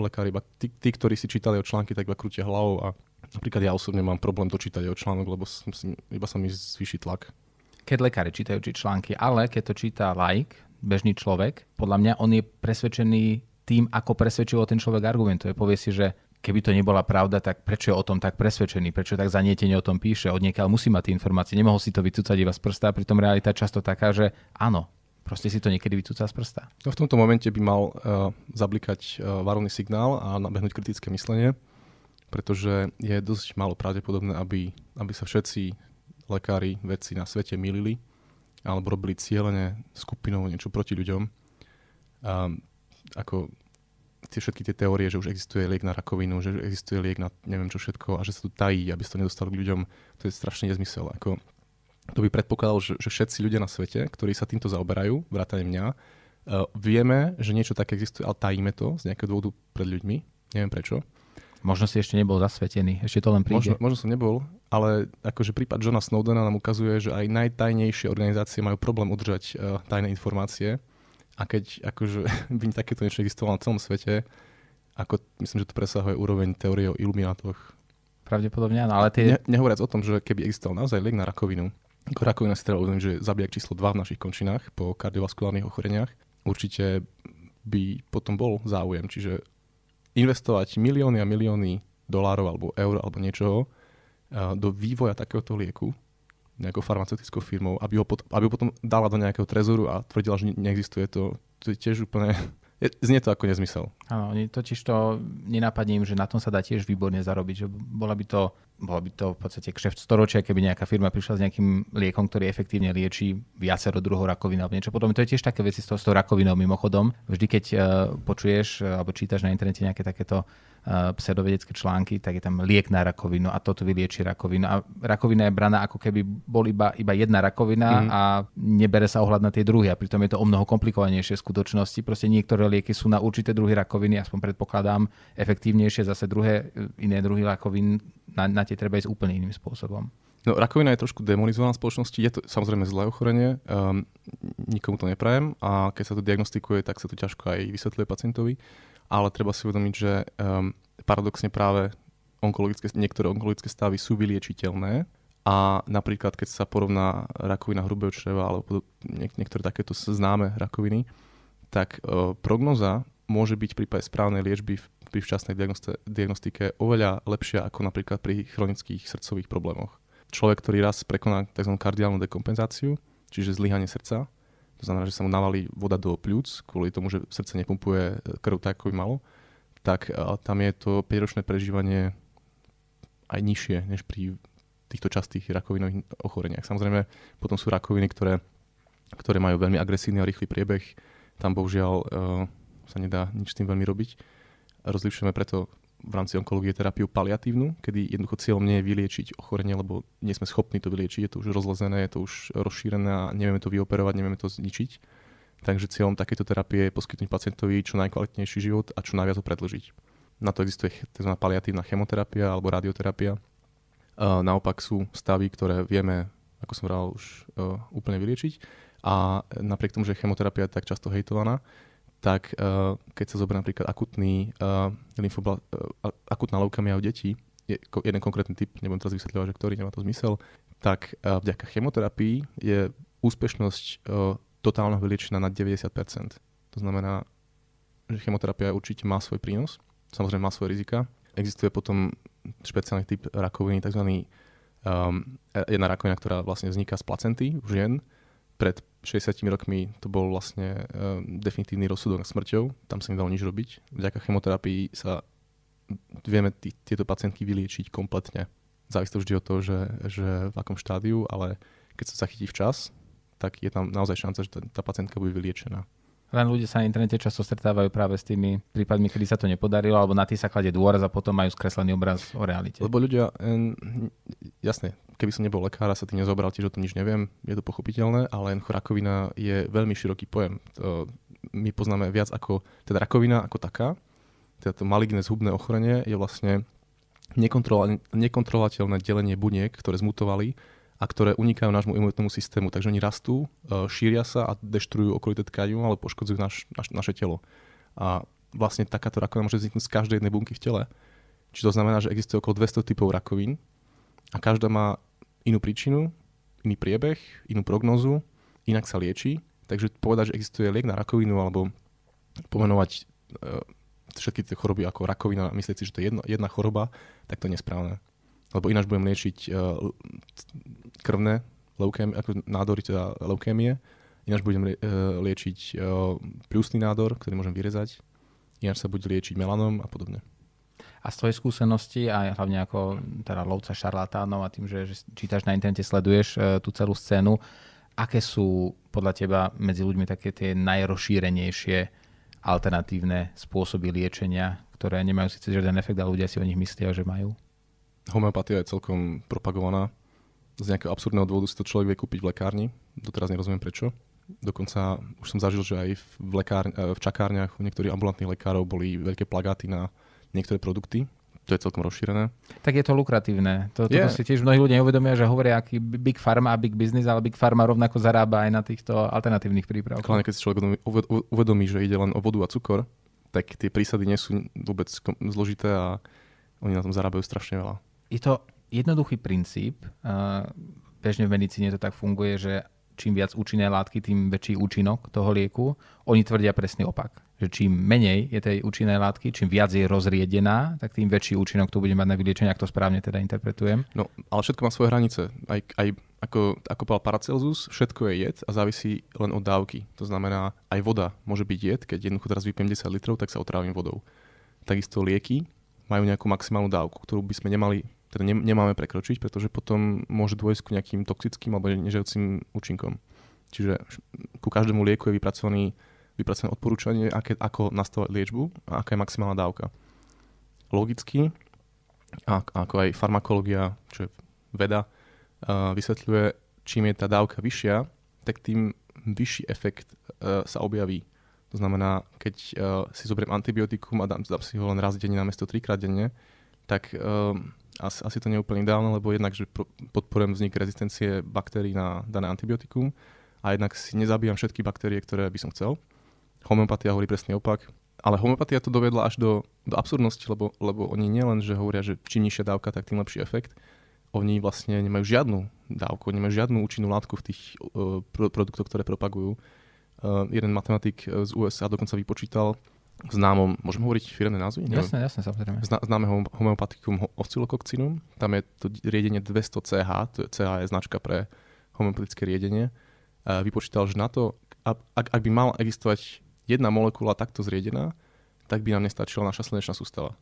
lekári iba, tí, tí, ktorí si čítali o články, tak iba krútia hlavou a Napríklad ja osobne mám problém dočítať jeho článok, lebo si, iba sa mi zvýši tlak. Keď lekári čítajú či články, ale keď to číta like, bežný človek, podľa mňa on je presvedčený tým, ako presvedčivo ten človek argumentuje. Povie si, že keby to nebola pravda, tak prečo je o tom tak presvedčený, prečo tak zanietenie o tom píše, od niekiaľ musí mať tie informácie, nemohol si to vycúcať iba z prsta, pritom realita často taká, že áno, proste si to niekedy vycúca z prsta. No v tomto momente by mal uh, zablikať uh, varovný signál a nabehnúť kritické myslenie pretože je dosť malo pravdepodobné, aby, aby sa všetci lekári, vedci na svete milili alebo robili cieľene skupinou niečo proti ľuďom. A ako tie všetky tie teórie, že už existuje liek na rakovinu, že existuje liek na neviem čo všetko a že sa tu tají, aby sa to nedostalo k ľuďom, to je strašný nezmysel. Ako, to by predpokladal, že, že všetci ľudia na svete, ktorí sa týmto zaoberajú, vrátane mňa, uh, vieme, že niečo také existuje, ale tajíme to z nejakého dôvodu pred ľuďmi, neviem prečo. Možno si ešte nebol zasvetený, ešte to len príde. Možno, možno som nebol, ale akože prípad Johna Snowdena nám ukazuje, že aj najtajnejšie organizácie majú problém udržať uh, tajné informácie. A keď akože by takéto niečo existovalo na celom svete, ako myslím, že to presahuje úroveň teórie o iluminátoch. Pravdepodobne áno, ale tie... Ne, nehovoriac o tom, že keby existoval naozaj liek na rakovinu, ako rakovina si treba uvedomiť, že je zabijak číslo 2 v našich končinách po kardiovaskulárnych ochoreniach, určite by potom bol záujem. Čiže investovať milióny a milióny dolárov alebo eur alebo niečoho eh, do vývoja takéhoto lieku nejakou farmaceutickou firmou, aby ho, pot- aby ho potom dala do nejakého trezoru a tvrdila, že neexistuje to, to je tiež úplne... Je, znie to ako nezmysel. Áno, oni totiž to nenapadne im, že na tom sa dá tiež výborne zarobiť, že bola by to, bola by to v podstate kšeft storočia, keby nejaká firma prišla s nejakým liekom, ktorý efektívne lieči viacero druhov rakovina alebo niečo podobné. To je tiež také veci s tou, s tou rakovinou mimochodom. Vždy, keď uh, počuješ uh, alebo čítaš na internete nejaké takéto uh, pseudovedecké články, tak je tam liek na rakovinu a toto vylieči rakovinu. A rakovina je braná ako keby bol iba, iba jedna rakovina mm. Mm-hmm. a nebere sa ohľad na tie druhy. A pritom je to o mnoho komplikovanejšie v skutočnosti. Proste niektoré lieky sú na určité druhy rakoviny rakoviny, aspoň predpokladám, efektívnejšie, zase druhé, e, iné druhy rakovín, na, na tie treba ísť úplne iným spôsobom. No, rakovina je trošku demonizovaná v spoločnosti, je to samozrejme zlé ochorenie, um, nikomu to neprajem a keď sa to diagnostikuje, tak sa to ťažko aj vysvetľuje pacientovi, ale treba si uvedomiť, že um, paradoxne práve onkologické, niektoré onkologické stavy sú vyliečiteľné a napríklad keď sa porovná rakovina hrubého čreva alebo niektoré takéto známe rakoviny, tak uh, prognoza môže byť v prípade správnej liečby pri včasnej diagnostike oveľa lepšia ako napríklad pri chronických srdcových problémoch. Človek, ktorý raz prekoná tzv. kardiálnu dekompenzáciu, čiže zlyhanie srdca, to znamená, že sa mu navalí voda do pľúc kvôli tomu, že srdce nepumpuje e, krv tak, ako by malo, tak e, tam je to 5-ročné prežívanie aj nižšie než pri týchto častých rakovinových ochoreniach. Samozrejme, potom sú rakoviny, ktoré, ktoré majú veľmi agresívny a rýchly priebeh. Tam bohužiaľ e, sa nedá nič s tým veľmi robiť. Rozlišujeme preto v rámci onkológie terapiu paliatívnu, kedy jednoducho cieľom nie je vyliečiť ochorenie, lebo nie sme schopní to vyliečiť, je to už rozlezené, je to už rozšírené a nevieme to vyoperovať, nevieme to zničiť. Takže cieľom takéto terapie je poskytnúť pacientovi čo najkvalitnejší život a čo najviac ho predlžiť. Na to existuje tzv. paliatívna chemoterapia alebo radioterapia. E, naopak sú stavy, ktoré vieme, ako som hovoril, už e, úplne vyliečiť. A napriek tomu, že chemoterapia je tak často hejtovaná, tak eh, keď sa zoberie napríklad akutný, eh, lymfobla, eh, akutná leukemia u detí, je jeden konkrétny typ, nebudem teraz vysvetľovať, že ktorý nemá to zmysel, tak vďaka chemoterapii je úspešnosť totálna vyliečená na 90%. To znamená, že chemoterapia určite má svoj prínos, samozrejme má svoje rizika. Existuje potom špeciálny typ rakoviny, tzv. Um, e-, jedna rakovina, ktorá vlastne vzniká z placenty u žien pred 60 rokmi to bol vlastne uh, definitívny rozsudok smrťou, tam sa nedalo nič robiť. Vďaka chemoterapii sa vieme tí, tieto pacientky vyliečiť kompletne. Závisí to vždy od toho, že, že v akom štádiu, ale keď sa zachytí včas, tak je tam naozaj šanca, že tá, tá pacientka bude vyliečená. Len ľudia sa na internete často stretávajú práve s tými prípadmi, kedy sa to nepodarilo, alebo na tých sa kladie dôraz a potom majú skreslený obraz o realite. Lebo ľudia, jasne, keby som nebol lekár a sa tým nezobral, tiež o tom nič neviem, je to pochopiteľné, ale rakovina je veľmi široký pojem. To my poznáme viac ako, teda rakovina ako taká, teda to maligné zhubné ochorenie je vlastne nekontrolovateľné delenie buniek, ktoré zmutovali a ktoré unikajú nášmu imunitnému systému. Takže oni rastú, e, šíria sa a deštrujú okolité tkanivo, ale poškodzujú naš, naš, naše telo. A vlastne takáto rakovina môže vzniknúť z každej jednej bunky v tele. Čiže to znamená, že existuje okolo 200 typov rakovín a každá má inú príčinu, iný priebeh, inú prognózu, inak sa lieči. Takže povedať, že existuje liek na rakovinu alebo pomenovať e, všetky tie choroby ako rakovina myslieť si, že to je jedna, jedna choroba, tak to je nesprávne lebo ináč budem liečiť uh, krvné leukémie, ako nádory, teda leukémie, ináč budem e, liečiť uh, nádor, ktorý môžem vyrezať, ináč sa bude liečiť melanom a podobne. A z tvojej skúsenosti, a hlavne ako teda lovca šarlatánov a tým, že, že čítaš na internete, sleduješ uh, tú celú scénu, aké sú podľa teba medzi ľuďmi také tie najrozšírenejšie alternatívne spôsoby liečenia, ktoré nemajú síce žiaden efekt, ale ľudia si o nich myslia, že majú? homeopatia je celkom propagovaná. Z nejakého absurdného dôvodu si to človek vie kúpiť v lekárni. Doteraz nerozumiem prečo. Dokonca už som zažil, že aj v, lekárni, eh, v čakárniach u niektorých ambulantných lekárov boli veľké plagáty na niektoré produkty, to je celkom rozšírené. Tak je to lukratívne. To, toto yeah. si tiež mnohí ľudia neuvedomia, že hovoria, aký big pharma a big business, ale big pharma rovnako zarába aj na týchto alternatívnych prípravkoch. Hlavne keď si človek uvedomí, že ide len o vodu a cukor, tak tie prísady nie sú vôbec zložité a oni na tom zarábajú strašne veľa je to jednoduchý princíp. Eh, bežne v medicíne to tak funguje, že čím viac účinné látky, tým väčší účinok toho lieku. Oni tvrdia presný opak. Že čím menej je tej účinnej látky, čím viac je rozriedená, tak tým väčší účinok tu bude mať na vyliečenie, ak to správne teda interpretujem. No, ale všetko má svoje hranice. Aj, aj ako, ako povedal Paracelsus, všetko je jed a závisí len od dávky. To znamená, aj voda môže byť jed. Keď jednoducho teraz vypijem 10 litrov, tak sa otrávim vodou. Takisto lieky majú nejakú maximálnu dávku, ktorú by sme nemali teda ne, nemáme prekročiť, pretože potom môže dôjsť k nejakým toxickým alebo nežiaducim účinkom. Čiže ku každému lieku je vypracovaný, vypracované odporúčanie, aké, ako nastavať liečbu a aká je maximálna dávka. Logicky, a, ako aj farmakológia, čo je veda, uh, vysvetľuje, čím je tá dávka vyššia, tak tým vyšší efekt e, sa objaví. To znamená, keď e, si zoberiem antibiotikum a dám, dám si ho len raz denne mesto trikrát denne, tak e, asi, asi to nie je úplne ideálne, lebo jednak, že podporujem vznik rezistencie baktérií na dané antibiotikum a jednak si nezabíjam všetky baktérie, ktoré by som chcel. Homeopatia hovorí presný opak. Ale homeopatia to dovedla až do, do absurdnosti, lebo, lebo oni nielen, že hovoria, že čím nižšia dávka, tak tým lepší efekt. Oni vlastne nemajú žiadnu dávku, nemajú žiadnu účinnú látku v tých uh, produktoch, ktoré propagujú. Uh, jeden matematik z USA dokonca vypočítal, známom, môžem hovoriť firemné názvy? Jasné, jasné, samozrejme. Zná, známe homeopatikum oscilokokcinum, tam je to riedenie 200 CH, to je, CH je značka pre homeopatické riedenie. E, vypočítal, že na to, ak, ak by mala existovať jedna molekula takto zriedená, tak by nám nestačila naša slnečná sústava.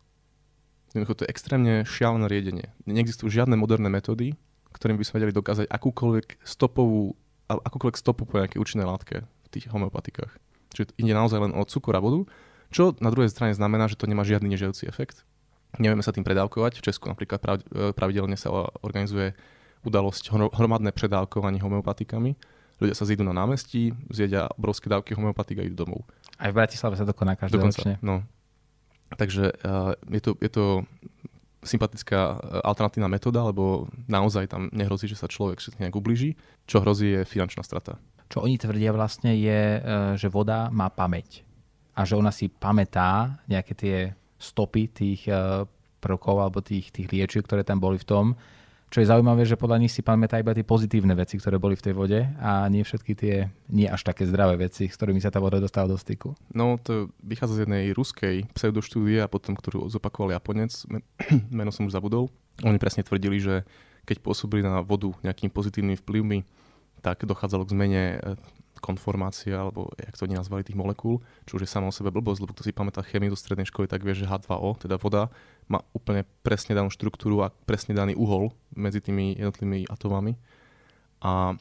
Jednoducho to je extrémne šialené riedenie. Neexistujú žiadne moderné metódy, ktorým by sme vedeli dokázať akúkoľvek stopovú, akúkoľvek stopu po nejakej účinnej látke v tých homeopatikách. Čiže ide naozaj len o cukor a vodu, čo na druhej strane znamená, že to nemá žiadny nežiaci efekt. Nevieme sa tým predávkovať. V Česku napríklad e, pravidelne sa organizuje udalosť hromadné predávkovanie homeopatikami. Ľudia sa zídu na námestí, zjedia obrovské dávky homeopatik a idú domov. Aj v Bratislave sa to koná každoročne. No. Takže uh, je, to, je to sympatická e, alternatívna metóda, lebo naozaj tam nehrozí, že sa človek nejak ubliží. Čo hrozí je finančná strata. Čo oni tvrdia vlastne je, že voda má pamäť a že ona si pamätá nejaké tie stopy tých eh, prvkov alebo tých, tých liečiv, ktoré tam boli v tom. Čo je zaujímavé, že podľa nich si pamätá iba tie pozitívne veci, ktoré boli v tej vode a nie všetky tie nie až také zdravé veci, s ktorými sa tá voda dostala do styku. No to vychádza z jednej ruskej pseudoštúdie a potom, ktorú zopakoval Japonec, meno som už zabudol. Oni presne tvrdili, že keď pôsobili na vodu nejakým pozitívnymi vplyvmi, tak dochádzalo k zmene eh, konformácia, alebo jak to oni nazvali, tých molekúl, čo už je samo o sebe blbosť, lebo kto si pamätá chemiu zo strednej školy, tak vie, že H2O, teda voda, má úplne presne danú štruktúru a presne daný uhol medzi tými jednotlivými atomami. A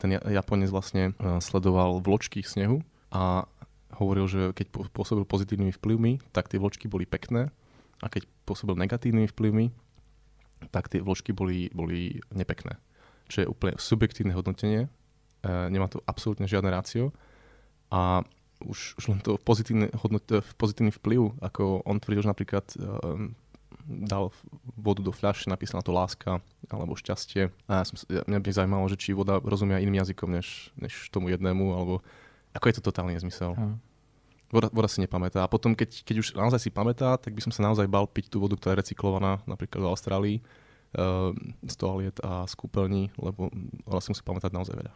ten Japonec vlastne e, sledoval vločky snehu a hovoril, že keď pôsobil pozitívnymi vplyvmi, tak tie vločky boli pekné a keď pôsobil negatívnymi vplyvmi, tak tie vločky boli, boli nepekné. Čo je úplne subjektívne hodnotenie E, nemá to absolútne žiadne rácio a už, už len to pozitívne, hodnot, e, pozitívny vplyv, ako on tvrdil, že napríklad um, dal vodu do fľaše, napísal na to láska alebo šťastie. A ja som, mňa by zaujímalo, že či voda rozumia iným jazykom než, než tomu jednému, alebo ako je to totálny nezmysel. Voda, voda si nepamätá. A potom, keď, keď už naozaj si pamätá, tak by som sa naozaj bal piť tú vodu, ktorá je recyklovaná napríklad v Austrálii uh, z toaliet a z kúpeľní, lebo ona si musí pamätať naozaj veľa.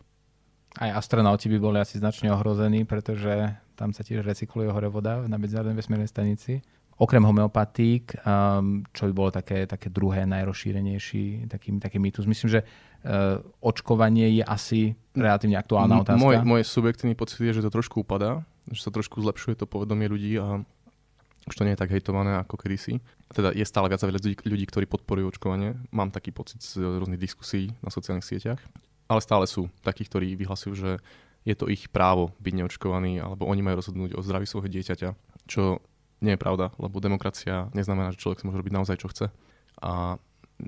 Aj astronauti by boli asi značne ohrození, pretože tam sa tiež recykluje hore voda na Medzinárodnej vesmírnej stanici. Okrem homeopatík, um, čo by bolo také, také druhé najrozšírenejší taký, taký mýtus. Myslím, že uh, očkovanie je asi relatívne aktuálna otázka. Moje, moje subjektívny pocit je, že to trošku upadá, že sa trošku zlepšuje to povedomie ľudí a už to nie je tak hejtované ako kedysi. Teda je stále viac ľudí, ľudí, ktorí podporujú očkovanie. Mám taký pocit z rôznych diskusí na sociálnych sieťach ale stále sú takí, ktorí vyhlasujú, že je to ich právo byť neočkovaný, alebo oni majú rozhodnúť o zdraví svojho dieťaťa, čo nie je pravda, lebo demokracia neznamená, že človek si môže robiť naozaj, čo chce. A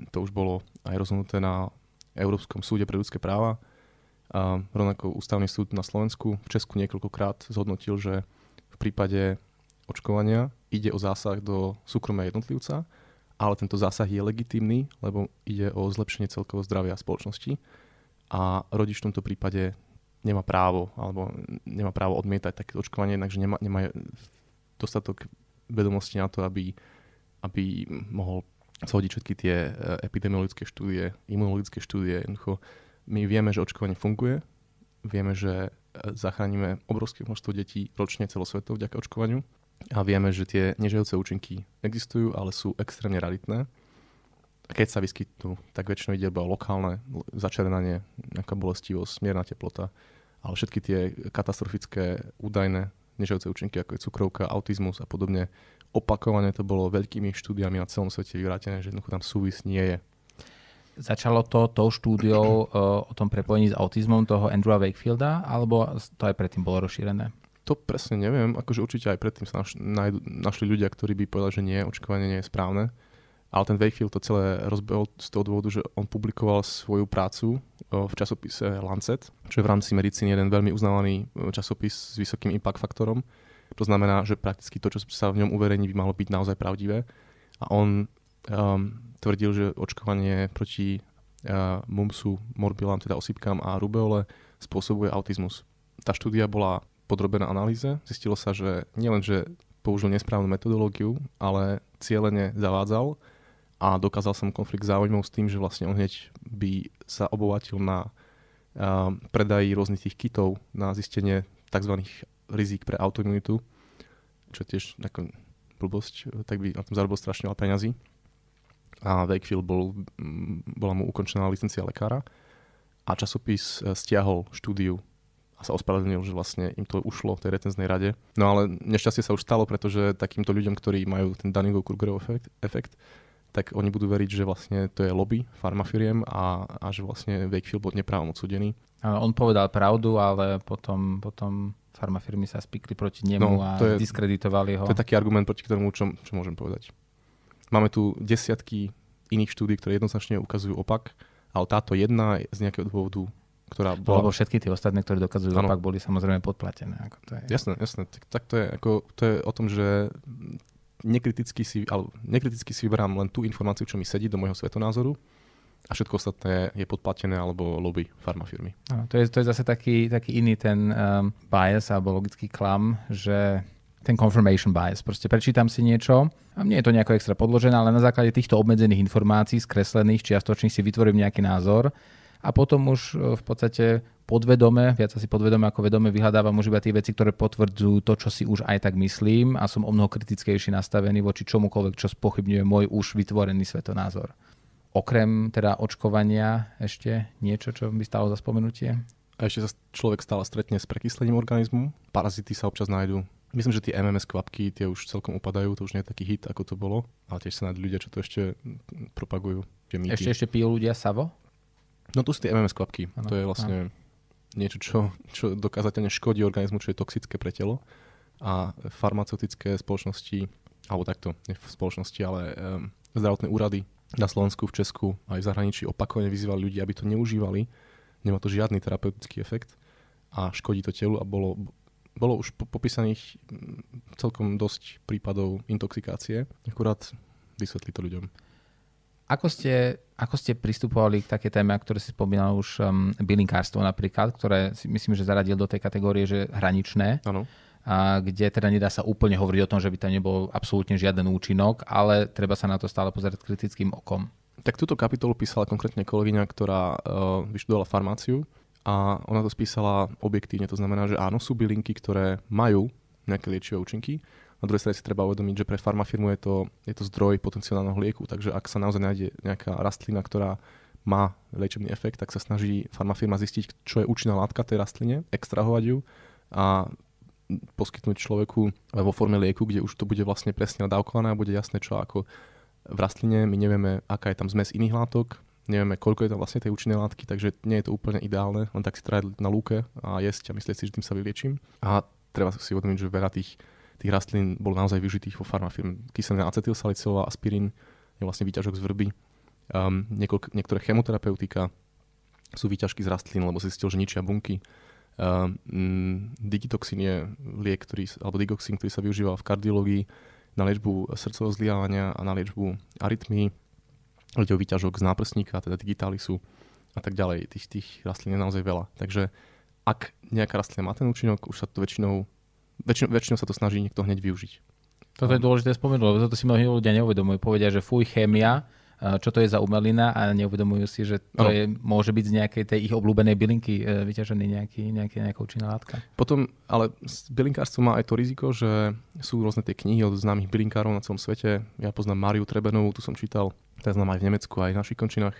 to už bolo aj rozhodnuté na Európskom súde pre ľudské práva. A rovnako ústavný súd na Slovensku v Česku niekoľkokrát zhodnotil, že v prípade očkovania ide o zásah do súkromia jednotlivca, ale tento zásah je legitímny, lebo ide o zlepšenie celkového zdravia spoločnosti a rodič v tomto prípade nemá právo alebo nemá právo odmietať takéto očkovanie, takže nemá, nemá dostatok vedomosti na to, aby, aby mohol zhodiť všetky tie eh, epidemiologické štúdie, imunologické štúdie. Jednoducho, my vieme, že očkovanie funguje, vieme, že eh, zachránime obrovské množstvo detí ročne celosvetov vďaka očkovaniu a vieme, že tie nežajúce účinky existujú, ale sú extrémne raritné keď sa vyskytnú, tak väčšinou ide iba lokálne začerenanie, nejaká bolestivosť, mierna teplota, ale všetky tie katastrofické údajné nežajúce účinky, ako je cukrovka, autizmus a podobne, opakovane to bolo veľkými štúdiami na celom svete vyvrátené, že jednoducho tam súvis nie je. Začalo to tou štúdiou e, o tom prepojení s autizmom toho Andrewa Wakefielda, alebo to aj predtým bolo rozšírené? To presne neviem, akože určite aj predtým sa našli ľudia, ktorí by povedali, že nie, očkovanie nie je správne. Ale ten Wakefield to celé rozbehol z toho dôvodu, že on publikoval svoju prácu v časopise Lancet, čo je v rámci medicíny jeden veľmi uznávaný časopis s vysokým impact faktorom. To znamená, že prakticky to, čo sa v ňom uverejní, by malo byť naozaj pravdivé. A on um, tvrdil, že očkovanie proti uh, mumsu, morbilám, teda osýpkám a rubeole spôsobuje autizmus. Tá štúdia bola podrobená analýze. Zistilo sa, že nielen, že použil nesprávnu metodológiu, ale cieľene zavádzal a dokázal som konflikt záujmov s tým, že vlastne on hneď by sa obovatil na uh, um, predaji rôznych tých kitov na zistenie tzv. rizik pre autoimunitu, čo tiež ako blbosť, tak by na tom zarobil strašne veľa peňazí. A Wakefield bol, mm, bola mu ukončená licencia lekára a časopis e, stiahol štúdiu a sa ospravedlnil, že vlastne im to ušlo v tej retenznej rade. No ale nešťastie sa už stalo, pretože takýmto ľuďom, ktorí majú ten Dunningov-Krugerov efekt, efekt tak oni budú veriť, že vlastne to je lobby farmafiriem a, a že vlastne Wakefield bol neprávom odsudený. Ale on povedal pravdu, ale potom, potom farmafirmy sa spikli proti nemu no, a je, diskreditovali ho. To je taký argument, proti ktorému čo, čo môžem povedať. Máme tu desiatky iných štúdí, ktoré jednoznačne ukazujú opak, ale táto jedna je z nejakého dôvodu ktorá bola... Lebo všetky tie ostatné, ktoré dokazujú ano. opak, boli samozrejme podplatené. Ako to je... Jasné, jasné. Tak, tak to, je, ako, to je o tom, že nekriticky si, ale nekriticky si vyberám len tú informáciu, čo mi sedí do môjho svetonázoru a všetko ostatné je podplatené alebo lobby farmafirmy. A to, je, to je zase taký, taký iný ten um, bias alebo logický klam, že ten confirmation bias. Proste prečítam si niečo a mne je to nejako extra podložené, ale na základe týchto obmedzených informácií, skreslených, čiastočných si vytvorím nejaký názor a potom už uh, v podstate podvedome, viac asi podvedome ako vedome, vyhľadávam už iba tie veci, ktoré potvrdzujú to, čo si už aj tak myslím a som o mnoho kritickejší nastavený voči čomukoľvek, čo spochybňuje môj už vytvorený svetonázor. Okrem teda očkovania ešte niečo, čo by stalo za spomenutie? A ešte sa človek stále stretne s prekyslením organizmu. Parazity sa občas nájdú. Myslím, že tie MMS kvapky tie už celkom upadajú, to už nie je taký hit, ako to bolo. Ale tiež sa nájdú ľudia, čo to ešte propagujú. Ešte, ešte pijú ľudia savo? No tu sú tie MMS kvapky. Ano, to je vlastne... Ano niečo, čo, čo dokázateľne škodí organizmu, čo je toxické pre telo. A farmaceutické spoločnosti, alebo takto, nie v spoločnosti, ale um, zdravotné úrady na Slovensku, v Česku aj v zahraničí opakovane vyzývali ľudí, aby to neužívali. Nemá to žiadny terapeutický efekt a škodí to telu a bolo, bolo už popísaných mm, celkom dosť prípadov intoxikácie. Akurát vysvetli to ľuďom. Ako ste, ako ste pristupovali k také téme, ktoré si spomínal už, um, bylinkárstvo napríklad, ktoré si myslím, že zaradil do tej kategórie, že hraničné, ano. A kde teda nedá sa úplne hovoriť o tom, že by tam nebol absolútne žiaden účinok, ale treba sa na to stále pozerať kritickým okom. Tak túto kapitolu písala konkrétne kolegyňa, ktorá uh, vyštudovala farmáciu a ona to spísala objektívne, to znamená, že áno, sú bylinky, ktoré majú nejaké liečivé účinky, na druhej strane si treba uvedomiť, že pre farmafirmu je to, je to zdroj potenciálneho lieku, takže ak sa naozaj nájde nejaká rastlina, ktorá má liečebný efekt, tak sa snaží farmafirma zistiť, čo je účinná látka tej rastline, extrahovať ju a poskytnúť človeku vo forme lieku, kde už to bude vlastne presne nadávkované a bude jasné, čo ako v rastline. My nevieme, aká je tam zmes iných látok, nevieme, koľko je tam vlastne tej účinnej látky, takže nie je to úplne ideálne, len tak si trajať na lúke a jesť a myslieť si, že tým sa vyliečím. A treba si uvedomiť, že veľa tých tých rastlín bolo naozaj využitých vo farmafirme. Kyselina acetylsalicylová, aspirín je vlastne výťažok z vrby. Um, niekoľk, niektoré chemoterapeutika sú výťažky z rastlín, lebo zistil, že ničia bunky. Um, ehm, digitoxin je liek, ktorý, alebo digoxin, ktorý sa využíval v kardiológii na liečbu srdcového zlyhávania a na liečbu arytmii. Ide výťažok z náprsníka, teda digitalisu a tak ďalej. Tých, tých rastlín je naozaj veľa. Takže ak nejaká rastlina má ten účinok, už sa to väčšinou väčšinou, väčšinou sa to snaží niekto hneď využiť. Toto je dôležité spomenúť, lebo toto si mnohí ľudia neuvedomujú. Povedia, že fuj, chémia, čo to je za umelina a neuvedomujú si, že to je, môže byť z nejakej tej ich obľúbenej bylinky e, vyťažený nejaký, nejaký, nejaká účinná látka. Potom, ale bylinkárstvo má aj to riziko, že sú rôzne tie knihy od známych bylinkárov na celom svete. Ja poznám Mariu Trebenovú, tu som čítal, tá znám aj v Nemecku, aj v našich končinách.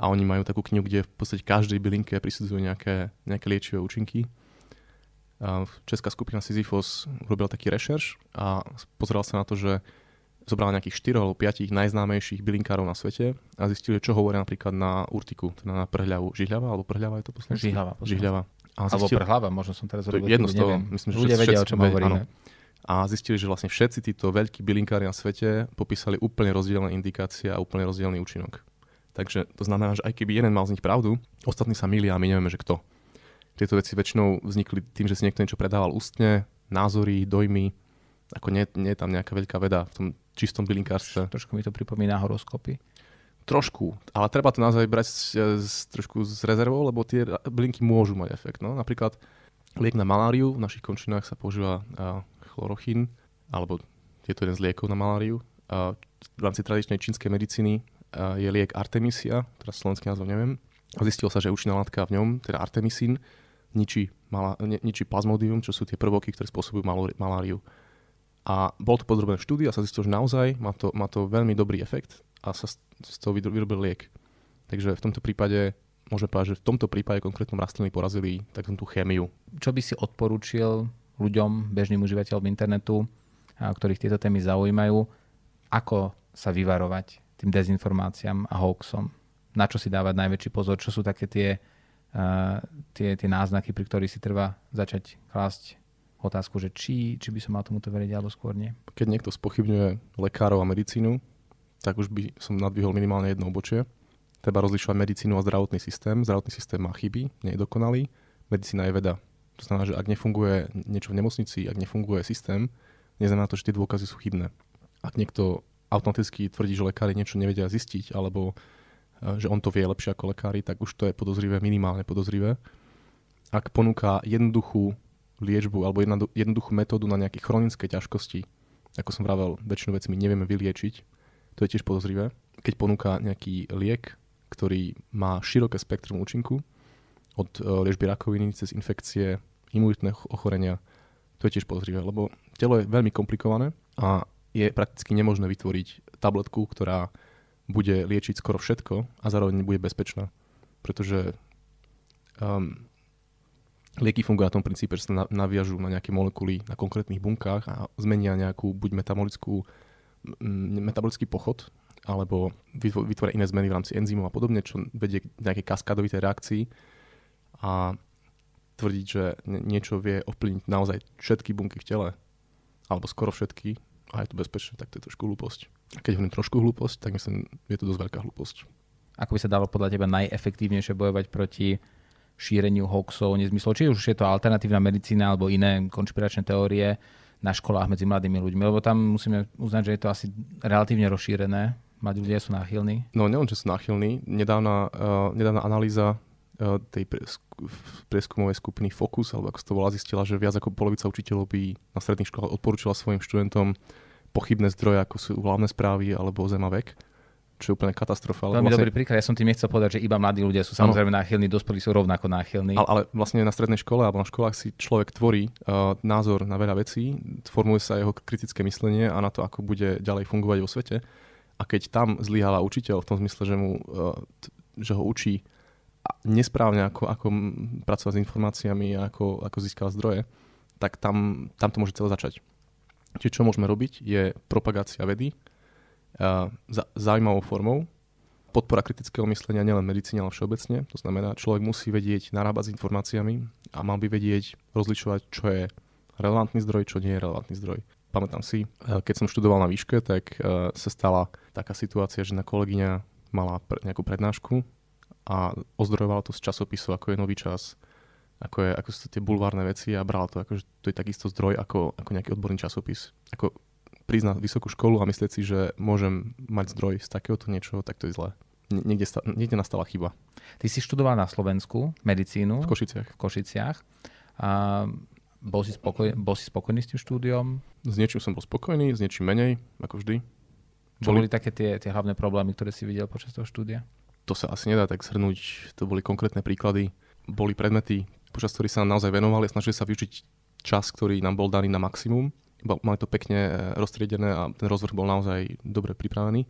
A oni majú takú knihu, kde v podstate každej bylinke prisudzujú nejaké, nejaké liečivé účinky česká skupina Sisyphos urobila taký rešerš a pozeral sa na to, že zobrala nejakých 4 alebo 5 najznámejších bylinkárov na svete a zistili, čo hovoria napríklad na urtiku, teda na prhľavu. Žihľava alebo prhľava je to posledné? Žihľava. Žihľava. A zistil, alebo prhľava, možno som teraz robil. Jedno z toho, myslím, že Ľudia vedia, o čom hovoríme. Áno. A zistili, že vlastne všetci títo veľkí bylinkári na svete popísali úplne rozdielne indikácie a úplne rozdielny účinok. Takže to znamená, že aj keby jeden mal z nich pravdu, ostatní sa milia a my nevieme, že kto. Tieto veci väčšinou vznikli tým, že si niekto niečo predával ústne, názory, dojmy. Ako nie, nie je tam nejaká veľká veda v tom čistom bylinkárstve. Trošku mi to pripomína horoskopy. Trošku, ale treba to naozaj brať z, e, trošku z rezervou, lebo tie bylinky môžu mať efekt. No? Napríklad liek na maláriu, v našich končinách sa používa e, chlorochín, alebo je to jeden z liekov na maláriu. A e, v rámci tradičnej čínskej medicíny je liek Artemisia, teraz slovenský názov neviem. Zistilo sa, že je účinná látka v ňom, teda Artemisín, ničí, mala, ničí plazmodium, čo sú tie prvoky, ktoré spôsobujú maláriu. A bol to podrobené štúdia a sa zistilo, že naozaj má to, má to veľmi dobrý efekt a sa z toho vyrobil liek. Takže v tomto prípade môžeme povedať, že v tomto prípade konkrétnom rastliny porazili takú tú chémiu. Čo by si odporúčil ľuďom, bežným užívateľom internetu, ktorých tieto témy zaujímajú, ako sa vyvarovať tým dezinformáciám a hoaxom? Na čo si dávať najväčší pozor? Čo sú také tie Eh, tie, tie náznaky, pri ktorých si treba začať klásť otázku, že či, či by som mal tomuto veriť, alebo skôr nie. Keď niekto spochybňuje lekárov a medicínu, tak už by som nadvihol minimálne jedno obočie. Treba rozlišovať medicínu a zdravotný systém. Zdravotný systém má chyby, nie je dokonalý. Medicína je veda. To znamená, že ak nefunguje niečo v nemocnici, ak nefunguje systém, neznamená to, že tie dôkazy sú chybné. Ak niekto automaticky tvrdí, že lekári niečo nevedia zistiť, alebo že on to vie lepšie ako lekári, tak už to je podozrivé, minimálne podozrivé. Ak ponúka jednoduchú liečbu alebo jednoduchú metódu na nejaké chronické ťažkosti, ako som vravel, väčšinu vecí my nevieme vyliečiť, to je tiež podozrivé. Keď ponúka nejaký liek, ktorý má široké spektrum účinku, od e, liežby rakoviny cez infekcie, imunitné ochorenia, to je tiež podozrivé, lebo telo je veľmi komplikované a je prakticky nemožné vytvoriť tabletku, ktorá bude liečiť skoro všetko a zároveň bude bezpečná. Pretože um, lieky fungujú na tom princípe, že sa naviažú na nejaké molekuly na konkrétnych bunkách a zmenia nejakú buď metabolickú, metabolický pochod, alebo vytvoria iné zmeny v rámci enzymov a podobne, čo vedie k nejakej kaskadovitej reakcii a tvrdiť, že niečo vie ovplyvniť naozaj všetky bunky v tele, alebo skoro všetky, a je to bezpečné, tak to je trošku hlúposť keď hovorím trošku hlúposť, tak myslím, je to dosť veľká hlúposť. Ako by sa dalo podľa teba najefektívnejšie bojovať proti šíreniu hoaxov, nezmyslov, či už je to alternatívna medicína alebo iné konšpiračné teórie na školách medzi mladými ľuďmi, lebo tam musíme uznať, že je to asi relatívne rozšírené. Mladí ľudia sú náchylní. No, neviem, že sú náchylní. Nedávna, uh, nedávna analýza uh, tej prieskumovej skupiny Focus, alebo ako sa to volá, zistila, že viac ako polovica učiteľov by na stredných školách odporúčila svojim študentom pochybné zdroje, ako sú hlavné správy alebo vek. čo je úplne katastrofa. Ale Veľmi vlastne... dobrý príklad, ja som tým nechcel povedať, že iba mladí ľudia sú samozrejme ano. náchylní, dospelí sú rovnako náchylní. Ale, ale vlastne na strednej škole alebo na školách si človek tvorí uh, názor na veľa vecí, formuje sa jeho kritické myslenie a na to, ako bude ďalej fungovať vo svete. A keď tam zlyháva učiteľ v tom zmysle, že, mu, uh, t- že ho učí nesprávne, ako, ako pracovať s informáciami a ako, ako získať zdroje, tak tam, tam to môže celé začať. Čiže čo môžeme robiť, je propagácia vedy zaujímavou formou, podpora kritického myslenia nielen medicíne, ale všeobecne. To znamená, človek musí vedieť narábať s informáciami a mal by vedieť rozlišovať, čo je relevantný zdroj, čo nie je relevantný zdroj. Pamätám si, e, keď som študoval na výške, tak e, sa stala taká situácia, že na kolegyňa mala nejakú prednášku a ozdrojovala to z časopisu, ako je Nový čas, ako, je, ako sú tie bulvárne veci a bral to, že to je takisto zdroj ako, ako nejaký odborný časopis. Ako priznať vysokú školu a myslieť si, že môžem mať zdroj z takéhoto niečoho, tak to je zlé. Niekde, sta, niekde nastala chyba. Ty si študoval na Slovensku medicínu. V Košiciach. V Košiciach. A bol si, spokoj, bol si spokojný s tým štúdiom? S niečím som bol spokojný, s niečím menej, ako vždy. Čo boli, boli také tie, tie hlavné problémy, ktoré si videl počas toho štúdia? To sa asi nedá tak zhrnúť. To boli konkrétne príklady. Boli predmety, počas ktorých sa nám naozaj venovali a snažili sa využiť čas, ktorý nám bol daný na maximum. Mali to pekne e, roztriedené a ten rozvrh bol naozaj dobre pripravený.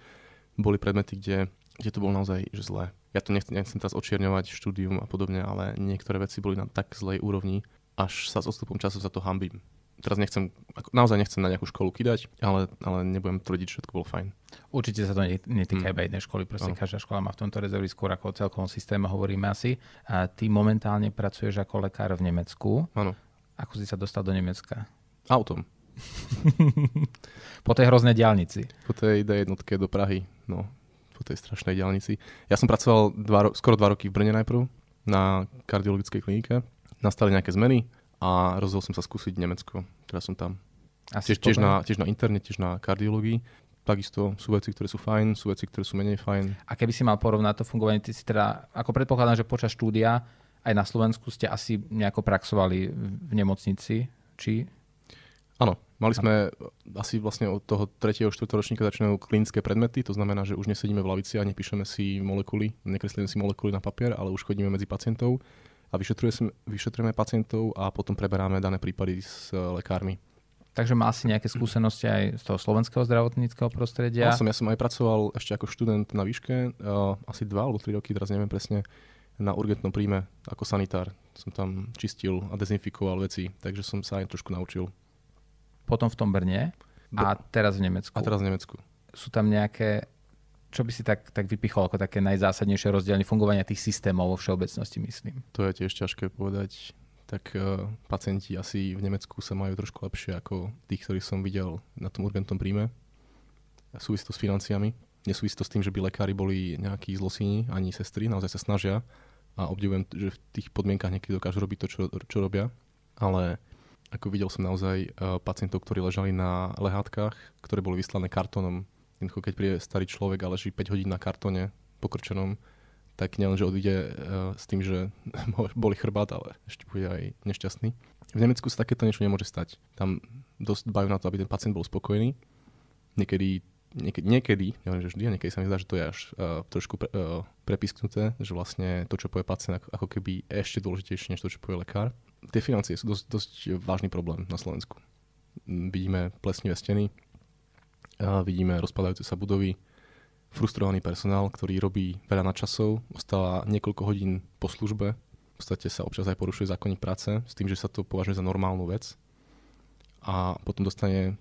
Boli predmety, kde, kde to bolo naozaj že zlé. Ja to nechcem, nechcem teraz očierňovať štúdium a podobne, ale niektoré veci boli na tak zlej úrovni, až sa s odstupom času za to hambím teraz nechcem, naozaj nechcem na nejakú školu kidať, ale, ale nebudem tvrdiť, že všetko bolo fajn. Určite sa to netýka mm. iba jednej školy, proste no. každá škola má v tomto rezervi skôr ako o celkovom systéme hovoríme asi. A ty momentálne pracuješ ako lekár v Nemecku. Áno. Ako si sa dostal do Nemecka? Autom. po tej hroznej diálnici. Po tej ide jednotke do Prahy, no, po tej strašnej diálnici. Ja som pracoval dva, skoro dva roky v Brne najprv na kardiologickej klinike. Nastali nejaké zmeny, a rozhodol som sa skúsiť Nemecko. Teraz som tam. Asi tiež, tiež, na, tiež na interne, tiež na kardiológii. Takisto sú veci, ktoré sú fajn, sú veci, ktoré sú menej fajn. A keby si mal porovnať to fungovanie, ty si teda, ako predpokladám, že počas štúdia aj na Slovensku ste asi nejako praxovali v nemocnici, či? Áno, mali sme ano. asi vlastne od toho 3. 4. ročníka začínajú klinické predmety, to znamená, že už nesedíme v lavici a nepíšeme si molekuly, nekreslíme si molekuly na papier, ale už chodíme medzi pacientov a vyšetrujeme, vyšetrujeme pacientov a potom preberáme dané prípady s e, lekármi. Takže má si nejaké skúsenosti aj z toho slovenského zdravotníckého prostredia? Ja som, ja som aj pracoval ešte ako študent na výške, uh, asi dva alebo tri roky, teraz neviem presne, na urgentnom príjme ako sanitár. Som tam čistil a dezinfikoval veci, takže som sa aj trošku naučil. Potom v tom Brne a teraz v Nemecku. A teraz v Nemecku. Sú tam nejaké čo by si tak, tak vypichol ako také najzásadnejšie rozdielne fungovania tých systémov vo všeobecnosti, myslím? To je tiež ťažké povedať. Tak uh, pacienti asi v Nemecku sa majú trošku lepšie ako tých, ktorých som videl na tom urgentnom príjme. Súvisí to s financiami. Nesúvisí to s tým, že by lekári boli nejakí zlosíni, ani sestry, naozaj sa snažia a obdivujem, že v tých podmienkach niekedy dokážu robiť to, čo, čo robia, ale ako videl som naozaj uh, pacientov, ktorí ležali na lehátkach, ktoré boli vyslané kartónom jednoducho keď príde starý človek a leží 5 hodín na kartone pokrčenom, tak nielen, že odíde e, s tým, že boli chrbát, ale ešte bude aj nešťastný. V Nemecku sa takéto niečo nemôže stať. Tam dosť dbajú na to, aby ten pacient bol spokojný. Niekedy, niekedy, niekedy neviem, že vždy, a niekedy sa mi zdá, že to je až uh, trošku pre, uh, prepisknuté, že vlastne to, čo povie pacient, ako, ako keby ešte dôležitejšie, než to, čo povie lekár. Tie financie sú dosť, dosť vážny problém na Slovensku. Vidíme plesnivé steny, vidíme rozpadajúce sa budovy, frustrovaný personál, ktorý robí veľa nadčasov, ostáva niekoľko hodín po službe, v podstate sa občas aj porušuje zákonník práce s tým, že sa to považuje za normálnu vec a potom dostane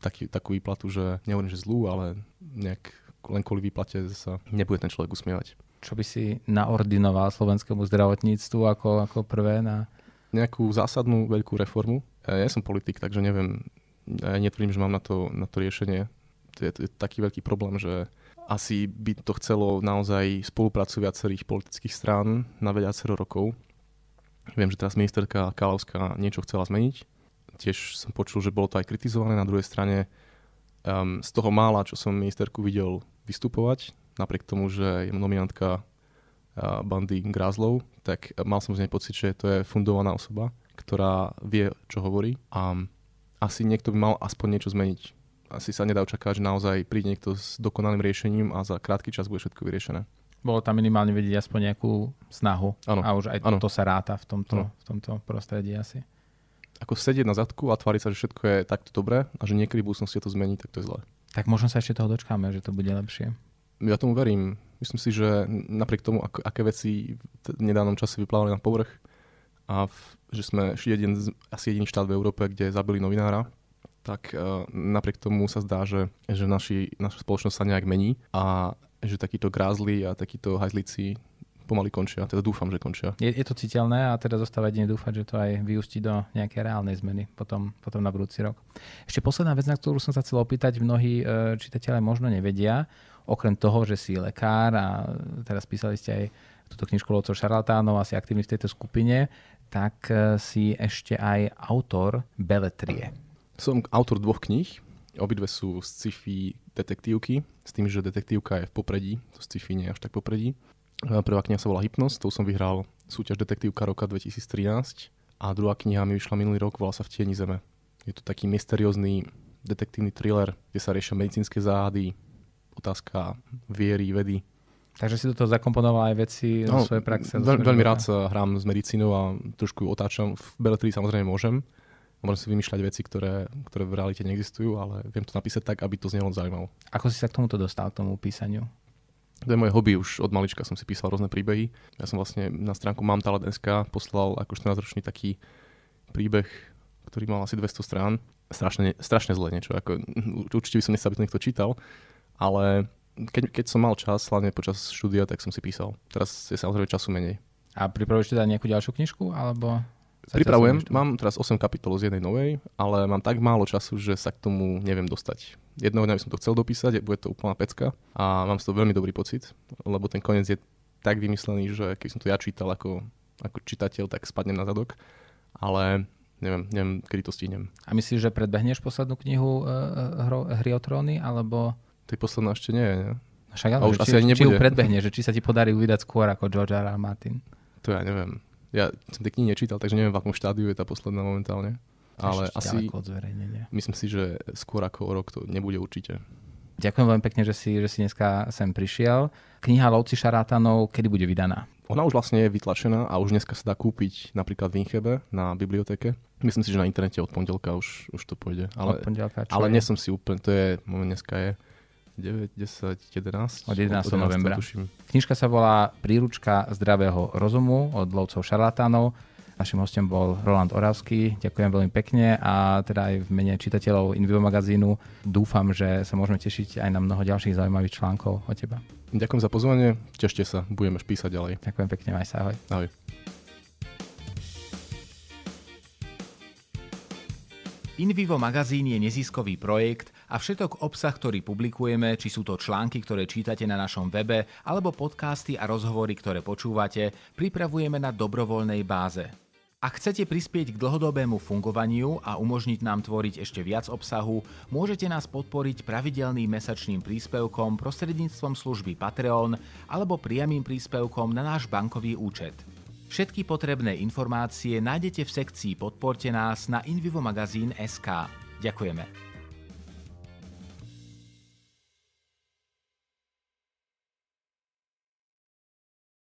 taký, takú výplatu, že nehovorím, že zlú, ale nejak len kvôli výplate sa nebude ten človek usmievať. Čo by si naordinoval slovenskému zdravotníctvu ako, ako prvé na... Nejakú zásadnú veľkú reformu. Ja som politik, takže neviem, ja netvrdím, že mám na to, na to riešenie je, je taký veľký problém, že asi by to chcelo naozaj spoluprácu viacerých politických strán na viacero rokov. Viem, že teraz ministerka Kalovská niečo chcela zmeniť. Tiež som počul, že bolo to aj kritizované. Na druhej strane um, z toho mála, čo som ministerku videl vystupovať, napriek tomu, že je nominantka ehm, bandy Grázlov, tak mal som z nej pocit, že to je fundovaná osoba, ktorá vie, čo hovorí a asi niekto by mal aspoň niečo zmeniť asi sa nedá očakávať, že naozaj príde niekto s dokonalým riešením a za krátky čas bude všetko vyriešené. Bolo tam minimálne vidieť aspoň nejakú snahu ano. a už aj ano. to sa ráta v tomto, v tomto prostredí asi. Ako sedieť na zadku a tváriť sa, že všetko je takto dobré a že niekedy v budúcnosti to zmení, tak to je zlé. Tak možno sa ešte toho dočkáme, že to bude lepšie. Ja tomu verím. Myslím si, že napriek tomu, ak, aké veci v nedávnom čase vyplávali na povrch a v, že sme šli jeden, asi jediný štát v Európe, kde zabili novinára, tak e, napriek tomu sa zdá, že, že naši, naša spoločnosť sa nejak mení a že takíto grázli a takíto hajzlici pomaly končia. Teda dúfam, že končia. Je, je to citeľné a teda zostáva jedine dúfať, že to aj vyústi do nejakej reálnej zmeny potom, potom na budúci rok. Ešte posledná vec, na ktorú som sa chcel opýtať, mnohí e, čitatelia možno nevedia, okrem toho, že si lekár a teraz písali ste aj túto knižku Lovco šarlatánov a si aktívny v tejto skupine, tak e, si ešte aj autor beletrie. Som autor dvoch kníh. Obidve sú sci-fi detektívky, s tým, že detektívka je v popredí, to sci-fi nie je až tak popredí. Prvá kniha sa volá Hypnos, tou som vyhral súťaž detektívka roka 2013 a druhá kniha mi vyšla minulý rok, volá sa V tieni zeme. Je to taký mysteriózny detektívny thriller, kde sa riešia medicínske záhady, otázka viery, vedy, Takže si do toho zakomponoval aj veci no, do svojej praxe. Veľ, veľmi rád sa hrám s medicínou a trošku otáčam. V Beletrii samozrejme môžem môžem si vymýšľať veci, ktoré, ktoré v realite neexistujú, ale viem to napísať tak, aby to znelo zaujímavo. Ako si sa k tomuto dostal, k tomu písaniu? To je moje hobby, už od malička som si písal rôzne príbehy. Ja som vlastne na stránku Taladenská poslal ako 14-ročný taký príbeh, ktorý mal asi 200 strán. Strašne, strašne zle niečo, ako, určite by som nechcel, aby to niekto čítal, ale keď, keď som mal čas, hlavne počas štúdia, tak som si písal. Teraz je samozrejme času menej. A pripravuješ teda nejakú ďalšiu knižku, alebo... Sa Pripravujem, mám teraz 8 kapitol z jednej novej, ale mám tak málo času, že sa k tomu neviem dostať. Jednoho dňa by som to chcel dopísať, bude to úplná pecka a mám z toho veľmi dobrý pocit, lebo ten koniec je tak vymyslený, že keď som to ja čítal ako, ako čitateľ, tak spadnem na zadok, ale neviem, neviem, kedy to stínem. A myslíš, že predbehneš poslednú knihu uh, hro, Hry o tróny, alebo... Tej posledná ešte nie, nie? No však, ale, a už či, asi ani nebude. Či ju predbehne, že či sa ti podarí uvidať skôr ako George R. R. Martin? To ja neviem. Ja som tie knihy nečítal, takže neviem, v akom štádiu je tá posledná momentálne. Ale asi... od Myslím si, že skôr ako rok to nebude určite. Ďakujem veľmi pekne, že si, že si dneska sem prišiel. Kniha Lovci šarátanov, kedy bude vydaná? Ona už vlastne je vytlačená a už dneska sa dá kúpiť napríklad v Inchebe na biblioteke. Myslím si, že na internete od pondelka už, už to pôjde. Ale, od pondelka, čo ale nie som si úplne, to je, moment dneska je 9, 10, 11. Od 11. Od novembra. Tuším. Knižka sa volá Príručka zdravého rozumu od lovcov šarlatánov. Našim hostom bol Roland Oravský. Ďakujem veľmi pekne a teda aj v mene čitateľov Invivo magazínu dúfam, že sa môžeme tešiť aj na mnoho ďalších zaujímavých článkov o teba. Ďakujem za pozvanie, tešte sa, budeme písať ďalej. Ďakujem pekne, maj sa, ahoj. Ahoj. Invivo magazín je neziskový projekt, a všetok obsah, ktorý publikujeme, či sú to články, ktoré čítate na našom webe, alebo podcasty a rozhovory, ktoré počúvate, pripravujeme na dobrovoľnej báze. Ak chcete prispieť k dlhodobému fungovaniu a umožniť nám tvoriť ešte viac obsahu, môžete nás podporiť pravidelným mesačným príspevkom prostredníctvom služby Patreon alebo priamým príspevkom na náš bankový účet. Všetky potrebné informácie nájdete v sekcii Podporte nás na invivomagazín.sk. Ďakujeme.